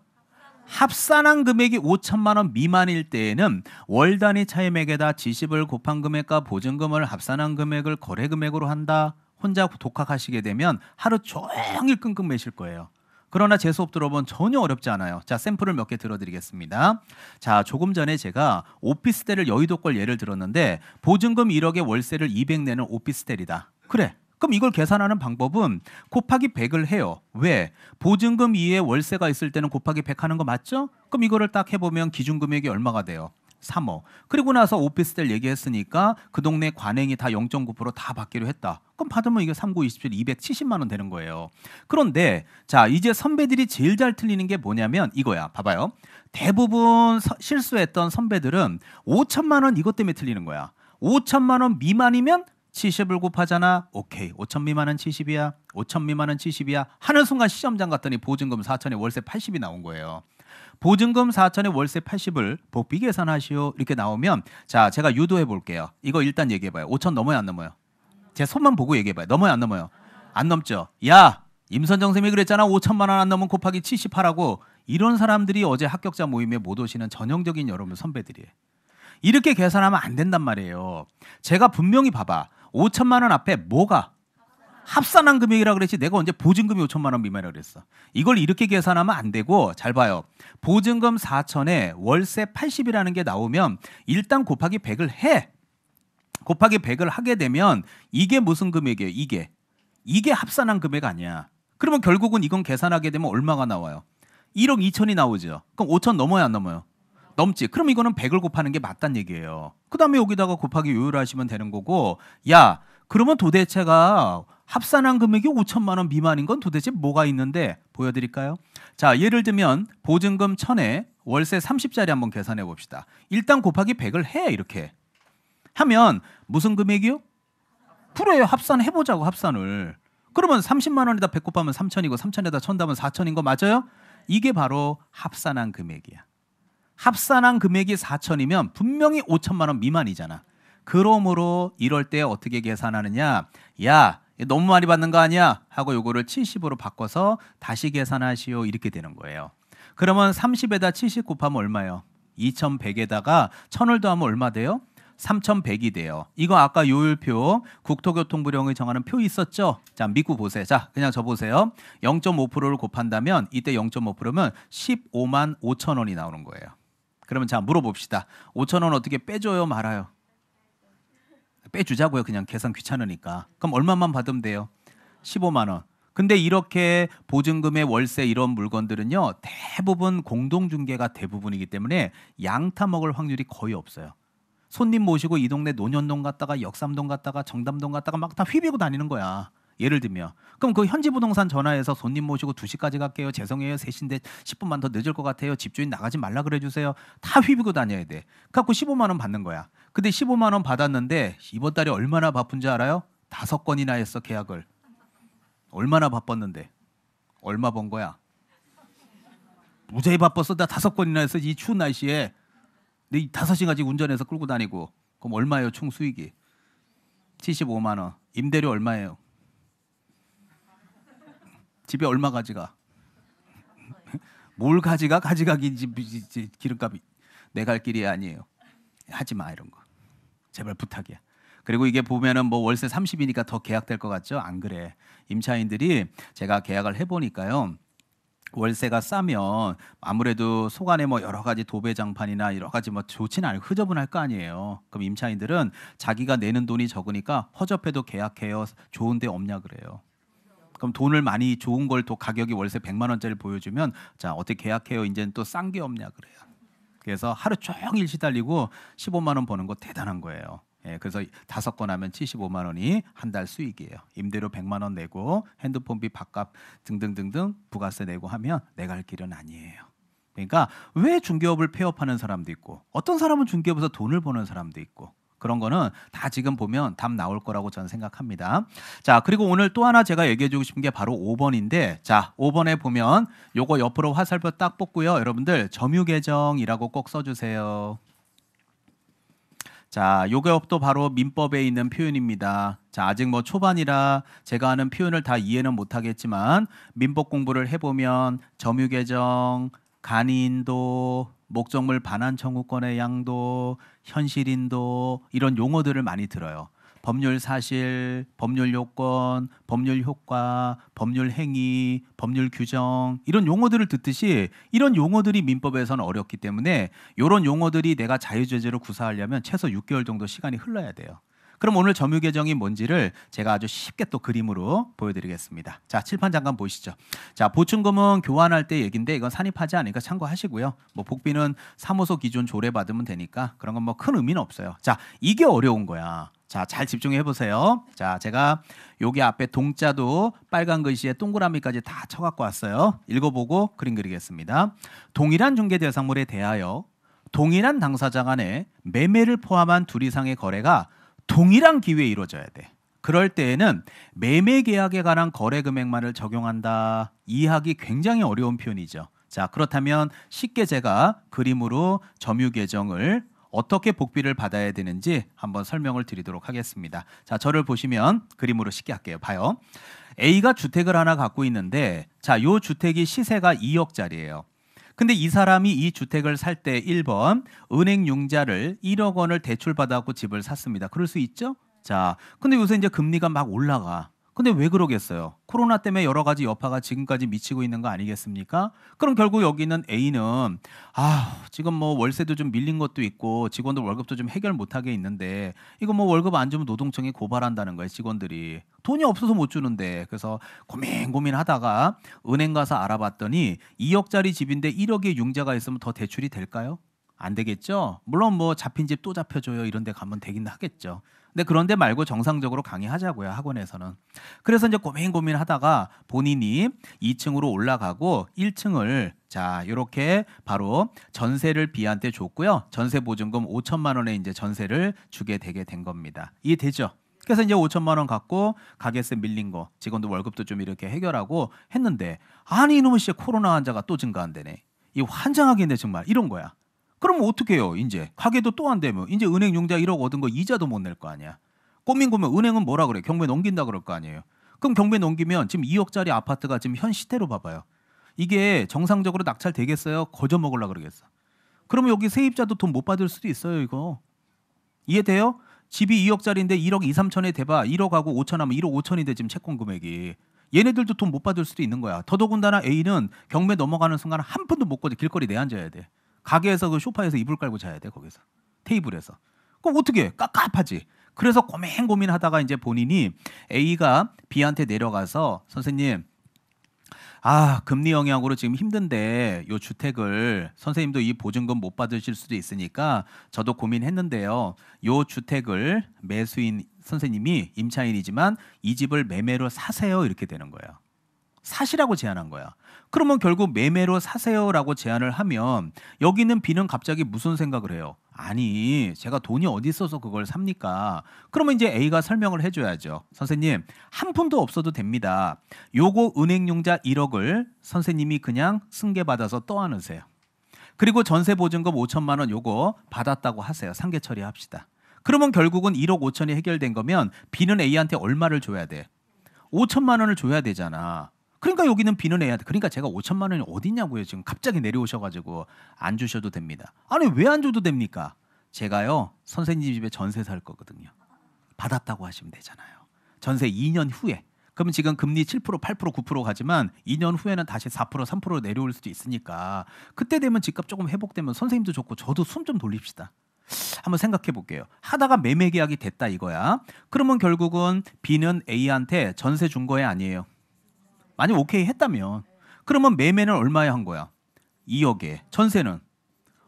합산한 금액이 5천만 원 미만일 때에는 월 단위 차임액에다 지시을 곱한 금액과 보증금을 합산한 금액을 거래 금액으로 한다. 혼자 독학하시게 되면 하루 종일 끙끙 매실 거예요. 그러나 제 수업 들어본 전혀 어렵지 않아요. 자, 샘플을 몇 개 들어드리겠습니다. 자, 조금 전에 제가 오피스텔을 여의도 걸 예를 들었는데 보증금 1억에 월세를 200 내는 오피스텔이다. 그래, 그럼 이걸 계산하는 방법은 곱하기 100을 해요. 왜? 보증금 이에 월세가 있을 때는 곱하기 100 하는 거 맞죠? 그럼 이거를 딱 해보면 기준 금액이 얼마가 돼요? 3억. 그리고 나서 오피스텔 얘기했으니까 그 동네 관행이 다 0.9%다 받기로 했다. 그럼 받으면 이게 3927 270만 원 되는 거예요. 그런데 자, 이제 선배들이 제일 잘 틀리는 게 뭐냐면 이거야. 봐봐요. 대부분 서, 실수했던 선배들은 5천만 원 이것 때문에 틀리는 거야. 5천만 원 미만이면 70을 곱하잖아. 오케이. 5천 미만은 70이야. 5천 미만은 70이야. 하는 순간 시험장 갔더니 보증금 4천에 월세 80이 나온 거예요. 보증금 4천에 월세 80을 복비 계산하시오. 이렇게 나오면 자, 제가 유도해 볼게요. 이거 일단 얘기해 봐요. 5천 넘어요, 안 넘어요? 제 손만 보고 얘기해 봐요. 넘어요, 안 넘어요? 안 넘죠. 야, 임선정 쌤이 그랬잖아. 5천만 원 안 넘으면 곱하기 70하라고. 이런 사람들이 어제 합격자 모임에 못 오시는 전형적인 여러분 선배들이에요. 이렇게 계산하면 안 된단 말이에요. 제가 분명히 봐봐. 5천만 원 앞에 뭐가 합산한 금액이라 그랬지 내가 언제 보증금이 5천만 원 미만이라 그랬어. 이걸 이렇게 계산하면 안 되고 잘 봐요. 보증금 4천에 월세 80이라는 게 나오면 일단 곱하기 100을 해. 곱하기 100을 하게 되면 이게 무슨 금액이에요? 이게. 이게 합산한 금액 아니야. 그러면 결국은 이건 계산하게 되면 얼마가 나와요? 1억 2천이 나오죠. 그럼 5천 넘어야 안 넘어요? 넘지. 그럼 이거는 100을 곱하는 게 맞단 얘기예요. 그다음에 여기다가 곱하기 요율 하시면 되는 거고 야, 그러면 도대체가 합산한 금액이 5천만 원 미만인 건 도대체 뭐가 있는데 보여 드릴까요? 자, 예를 들면 보증금 1000에 월세 30짜리 한번 계산해 봅시다. 일단 곱하기 100을 해 이렇게. 하면 무슨 금액이요? 그래 합산해 보자고 합산을. 그러면 30만 원에다 100 곱하면 3천이고 3천에다 천다면 4천인 거 맞아요? 이게 바로 합산한 금액이야. 합산한 금액이 4천이면 분명히 5천만 원 미만이잖아. 그러므로 이럴 때 어떻게 계산하느냐? 야, 너무 많이 받는 거 아니야? 하고 요거를 70으로 바꿔서 다시 계산하시오. 이렇게 되는 거예요. 그러면 30에다 70 곱하면 얼마예요? 2100에다가 1000을 더하면 얼마 돼요? 3,100이 돼요. 이거 아까 요율표 국토교통부령이 정하는 표 있었죠? 자, 믿고 보세요. 자, 그냥 저 보세요. 0.5%를 곱한다면 이때 0.5%면 15만 5천 원이 나오는 거예요. 그러면 자 물어봅시다. 5천 원 어떻게 빼줘요 말아요? 빼주자고요. 그냥 계산 귀찮으니까. 그럼 얼마만 받으면 돼요? 15만 원. 근데 이렇게 보증금의 월세 이런 물건들은요 대부분 공동중개가 대부분이기 때문에 양타 먹을 확률이 거의 없어요. 손님 모시고 이 동네 논현동 갔다가 역삼동 갔다가 정담동 갔다가 막 다 휘비고 다니는 거야. 예를 들면 그럼 그 현지 부동산 전화해서 손님 모시고 2시까지 갈게요. 죄송해요. 3시인데 10분만 더 늦을 것 같아요. 집주인 나가지 말라 그래 주세요. 다 휘비고 다녀야 돼. 갖고 15만 원 받는 거야. 근데 15만 원 받았는데 이번 달에 얼마나 바쁜지 알아요? 다섯 건이나 했어, 계약을. 얼마나 바빴는데. 얼마 번 거야? 무지히 바빴어. 나 다섯 건이나 했어. 이 추운 날씨에. 네데 다섯 시간씩 운전해서 끌고 다니고. 그럼 얼마예요, 총 수익이? 75만 원. 임대료 얼마예요? 집에 얼마 가져가? 뭘 가져가? 가져가기 기름값이 내 갈 길이 아니에요. 하지 마 이런 거. 제발 부탁이야. 그리고 이게 보면은 뭐 월세 30이니까 더 계약될 것 같죠? 안 그래. 임차인들이 제가 계약을 해 보니까요. 월세가 싸면 아무래도 속안에뭐 여러 가지 도배 장판이나 여러 가지 뭐 좋진 않을 흐저분할 거 아니에요. 그럼 임차인들은 자기가 내는 돈이 적으니까 허접해도 계약해요. 좋은데 없냐 그래요. 그럼 돈을 많이 좋은 걸 또 가격이 월세 100만 원짜리 보여주면 자 어떻게 계약해요? 이제는 또 싼 게 없냐 그래요. 그래서 하루 종일 시달리고 15만 원 버는 거 대단한 거예요. 예, 그래서 다섯 건 하면 75만 원이 한 달 수익이에요. 임대료 100만 원 내고 핸드폰비 밥값 등등등등 부가세 내고 하면 내가 할 길은 아니에요. 그러니까 왜 중개업을 폐업하는 사람도 있고 어떤 사람은 중개업에서 돈을 버는 사람도 있고 그런 거는 다 지금 보면 답 나올 거라고 저는 생각합니다. 자, 그리고 오늘 또 하나 제가 얘기해 주고 싶은 게 바로 5번인데 자, 5번에 보면 요거 옆으로 화살표 딱 뽑고요. 여러분들 점유 계정이라고 꼭써 주세요. 자, 요것도 바로 민법에 있는 표현입니다. 자, 아직 뭐 초반이라 제가 하는 표현을 다 이해는 못 하겠지만 민법 공부를 해 보면 점유 계정, 간인도 목적물 반환 청구권의 양도, 현실인도 이런 용어들을 많이 들어요. 법률 사실, 법률 요건, 법률 효과, 법률 행위, 법률 규정 이런 용어들을 듣듯이 이런 용어들이 민법에서는 어렵기 때문에 이런 용어들이 내가 자유제재로 구사하려면 최소 6개월 정도 시간이 흘러야 돼요. 그럼 오늘 점유 계정이 뭔지를 제가 아주 쉽게 또 그림으로 보여드리겠습니다. 자 칠판 잠깐 보시죠. 자보충금은 교환할 때 얘긴데 이건 산입하지 않으니까 참고하시고요. 뭐 복비는 사무소 기준 조례 받으면 되니까 그런 건 뭐 큰 의미는 없어요. 자 이게 어려운 거야. 자, 잘 집중해 보세요. 자, 제가 여기 앞에 동자도 빨간 글씨에 동그라미까지 다 쳐갖고 왔어요. 읽어보고 그림 그리겠습니다. 동일한 중개 대상물에 대하여 동일한 당사자 간의 매매를 포함한 둘 이상의 거래가 동일한 기회에 이루어져야 돼. 그럴 때에는 매매 계약에 관한 거래 금액만을 적용한다. 이해하기 굉장히 어려운 표현이죠. 자, 그렇다면 쉽게 제가 그림으로 점유 계정을 어떻게 복비를 받아야 되는지 한번 설명을 드리도록 하겠습니다. 자, 저를 보시면 그림으로 쉽게 할게요. 봐요. A가 주택을 하나 갖고 있는데 자, 요 주택이 시세가 2억짜리예요. 근데 이 사람이 이 주택을 살 때 1번 은행 융자를 1억 원을 대출받아갖고 집을 샀습니다. 그럴 수 있죠? 자, 근데 요새 이제 금리가 막 올라가. 근데 왜 그러겠어요? 코로나 때문에 여러 가지 여파가 지금까지 미치고 있는 거 아니겠습니까? 그럼 결국 여기는 있 A는 아 지금 뭐 월세도 좀 밀린 것도 있고 직원들 월급도 좀 해결 못하게 있는데 이거 뭐 월급 안 주면 노동청에 고발한다는 거예요 직원들이 돈이 없어서 못 주는데 그래서 고민 고민하다가 은행 가서 알아봤더니 2억짜리 집인데 1억의 융자가 있으면 더 대출이 될까요? 안 되겠죠. 물론 뭐 잡힌 집 또 잡혀줘요 이런 데 가면 되긴 하겠죠. 근데 그런데 말고 정상적으로 강의하자고요 학원에서는. 그래서 이제 고민 고민하다가 본인이 2층으로 올라가고 1층을 자 이렇게 바로 전세를 비한 테 줬고요 전세 보증금 5천만 원에 이제 전세를 주게 되게 된 겁니다. 이해되죠? 그래서 이제 5천만 원 갖고 가게세 밀린 거 직원도 월급도 좀 이렇게 해결하고 했는데 아니 이놈의 씨 코로나 환자가 또 증가한대네. 이 환장하겠네 정말 이런 거야. 그럼 어떻게 해요? 이제 가게도 또 안 되면 이제 은행 용자 1억 얻은 거 이자도 못 낼 거 아니야. 꼬민 꼬면 은행은 뭐라 그래? 경매 넘긴다 그럴 거 아니에요. 그럼 경매 넘기면 지금 2억짜리 아파트가 지금 현 시대로 봐봐요. 이게 정상적으로 낙찰 되겠어요? 거저 먹으려 그러겠어. 그러면 여기 세입자도 돈 못 받을 수도 있어요, 이거. 이해돼요? 집이 2억짜리인데 1억 2, 3천에 대봐 1억하고 5천 하면 1억 5천인데 지금 채권 금액이 얘네들도 돈 못 받을 수도 있는 거야. 더더군다나 A는 경매 넘어가는 순간 한 푼도 못 걷어 길거리 내앉아야 돼. 가게에서 그 쇼파에서 이불 깔고 자야 돼 거기서 테이블에서 그럼 어떻게 해? 깝깝하지 그래서 고민 고민하다가 이제 본인이 A가 B한테 내려가서 선생님 아 금리 영향으로 지금 힘든데 요 주택을 선생님도 이 보증금 못 받으실 수도 있으니까 저도 고민했는데요 요 주택을 매수인 선생님이 임차인이지만 이 집을 매매로 사세요 이렇게 되는 거예요 사시라고 제안한 거야. 그러면 결국 매매로 사세요라고 제안을 하면 여기 있는 B는 갑자기 무슨 생각을 해요? 아니, 제가 돈이 어디 있어서 그걸 삽니까? 그러면 이제 A가 설명을 해줘야죠. 선생님, 한 푼도 없어도 됩니다. 요거 은행용자 1억을 선생님이 그냥 승계받아서 떠안으세요. 그리고 전세 보증금 5천만 원 요거 받았다고 하세요. 상계 처리합시다. 그러면 결국은 1억 5천이 해결된 거면 B는 A한테 얼마를 줘야 돼? 5천만 원을 줘야 되잖아. 그러니까 여기는 비는 애한테 그러니까 제가 5천만 원이 어디냐고요. 지금 갑자기 내려오셔가지고 안 주셔도 됩니다. 아니 왜 안 줘도 됩니까? 제가요 선생님 집에 전세 살 거거든요. 받았다고 하시면 되잖아요. 전세 2년 후에. 그럼 지금 금리 7% 8% 9% 가지만 2년 후에는 다시 4% 3% 내려올 수도 있으니까 그때 되면 집값 조금 회복되면 선생님도 좋고 저도 숨 좀 돌립시다. 한번 생각해 볼게요. 하다가 매매 계약이 됐다 이거야. 그러면 결국은 B는 A한테 전세 준 거에 아니에요. 만약 오케이 했다면 그러면 매매는 얼마에 한 거야? 2억에 전세는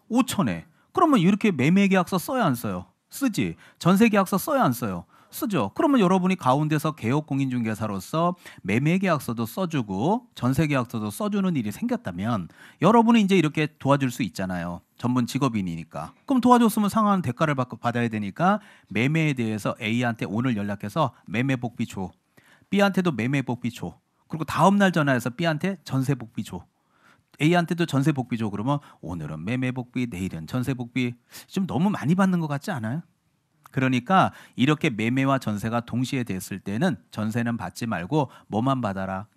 5천에 그러면 이렇게 매매 계약서 써야 안 써요? 쓰지 전세 계약서 써야 안 써요? 쓰죠. 그러면 여러분이 가운데서 개업 공인중개사로서 매매 계약서도 써주고 전세 계약서도 써주는 일이 생겼다면 여러분이 이제 이렇게 도와줄 수 있잖아요. 전문 직업인이니까. 그럼 도와줬으면 상한 대가를 받아야 되니까 매매에 대해서 A한테 오늘 연락해서 매매 복비 줘. B한테도 매매 복비 줘. 그리고 다음 날 전화해서 B한테 전세 복비 줘. A한테도 전세 복비 줘. 그러면 오늘은 매매 복비, 내일은 전세 복비. 좀 너무 많이 받는 것 같지 않아요? 그러니까 이렇게 매매와 전세가 동시에 됐을 때는 전세는 받지 말고 뭐만 받아라.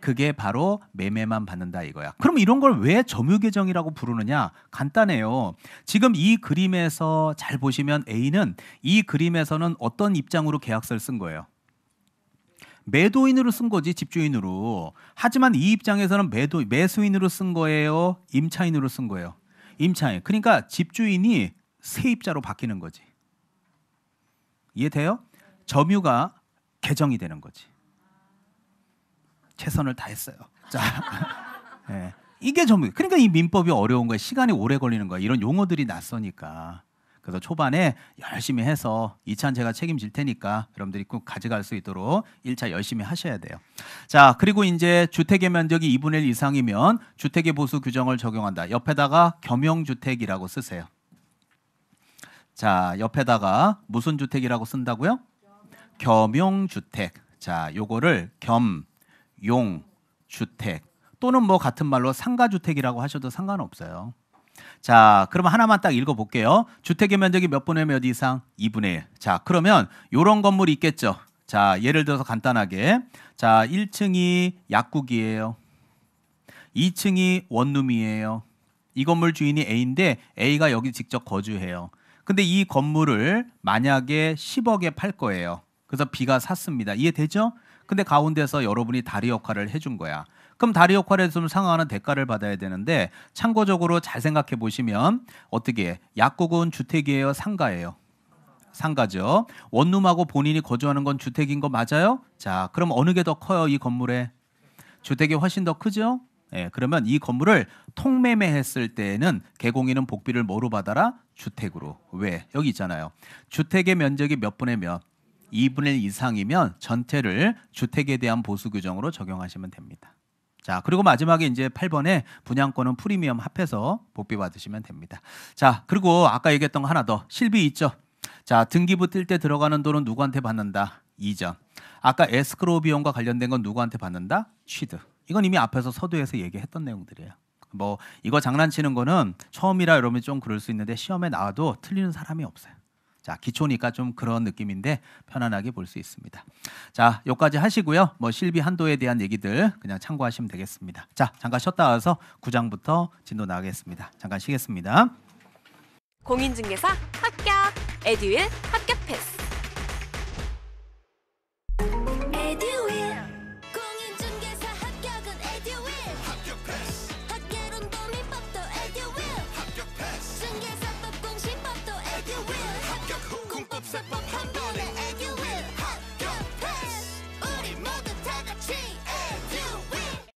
그게 바로 매매만 받는다 이거야. 그럼 이런 걸 왜 점유계정이라고 부르느냐? 간단해요. 지금 이 그림에서 잘 보시면 A는 이 그림에서는 어떤 입장으로 계약서를 쓴 거예요? 매도인으로 쓴 거지 집주인으로. 하지만 이 입장에서는 매도 매수인으로 쓴 거예요, 임차인으로 쓴 거예요. 임차인. 그러니까 집주인이 세입자로 바뀌는 거지. 이해돼요? 점유가 개정이 되는 거지. 최선을 다했어요. 자, 네. 이게 점유. 그러니까 이 민법이 어려운 거야. 시간이 오래 걸리는 거야. 이런 용어들이 낯서니까. 그래서 초반에 열심히 해서 2차는 제가 책임질 테니까 여러분들이 꼭 가져갈 수 있도록 1차 열심히 하셔야 돼요. 자, 그리고 이제 주택의 면적이 2분의 1 이상이면 주택의 보수 규정을 적용한다. 옆에다가 겸용주택이라고 쓰세요. 자, 옆에다가 무슨 주택이라고 쓴다고요? 겸용주택. 자, 요거를 겸용 주택 또는 뭐 같은 말로 상가주택이라고 하셔도 상관없어요. 자, 그러면 하나만 딱 읽어볼게요. 주택의 면적이 몇 분의 몇 이상? 2분의 1. 자, 그러면 이런 건물이 있겠죠. 자, 예를 들어서 간단하게. 자, 1층이 약국이에요. 2층이 원룸이에요. 이 건물 주인이 A인데 A가 여기 직접 거주해요. 근데 이 건물을 만약에 10억에 팔 거예요. 그래서 B가 샀습니다. 이해되죠? 근데 가운데서 여러분이 다리 역할을 해준 거야. 그럼 다리역할에좀 상응하는 대가를 받아야 되는데 참고적으로 잘 생각해 보시면 어떻게 약국은 주택이에요, 상가예요? 상가죠. 원룸하고 본인이 거주하는 건 주택인 거 맞아요? 자, 그럼 어느 게 더 커요? 이 건물에 주택이 훨씬 더 크죠? 예, 그러면 이 건물을 통매매했을 때에는 개공인은 복비를 뭐로 받아라? 주택으로. 왜? 여기 있잖아요. 주택의 면적이 몇 분의 몇? 2분의 1 이상이면 전체를 주택에 대한 보수 규정으로 적용하시면 됩니다. 자, 그리고 마지막에 이제 8번에 분양권은 프리미엄 합해서 복비 받으시면 됩니다. 자, 그리고 아까 얘기했던 거 하나 더. 실비 있죠? 자, 등기부 뜰때 들어가는 돈은 누구한테 받는다? 이전. 아까 에스크로 비용과 관련된 건 누구한테 받는다? 취득. 이건 이미 앞에서 서두에서 얘기했던 내용들이에요. 뭐 이거 장난치는 거는 처음이라 여러분이 좀 그럴 수 있는데 시험에 나와도 틀리는 사람이 없어요. 자, 기초니까 좀 그런 느낌인데 편안하게 볼 수 있습니다. 자, 여기까지 하시고요. 뭐 실비 한도에 대한 얘기들 그냥 참고하시면 되겠습니다. 자, 잠깐 쉬었다 와서 9장부터 진도 나가겠습니다. 잠깐 쉬겠습니다. 공인중개사 합격. 에듀윌 합격 패스.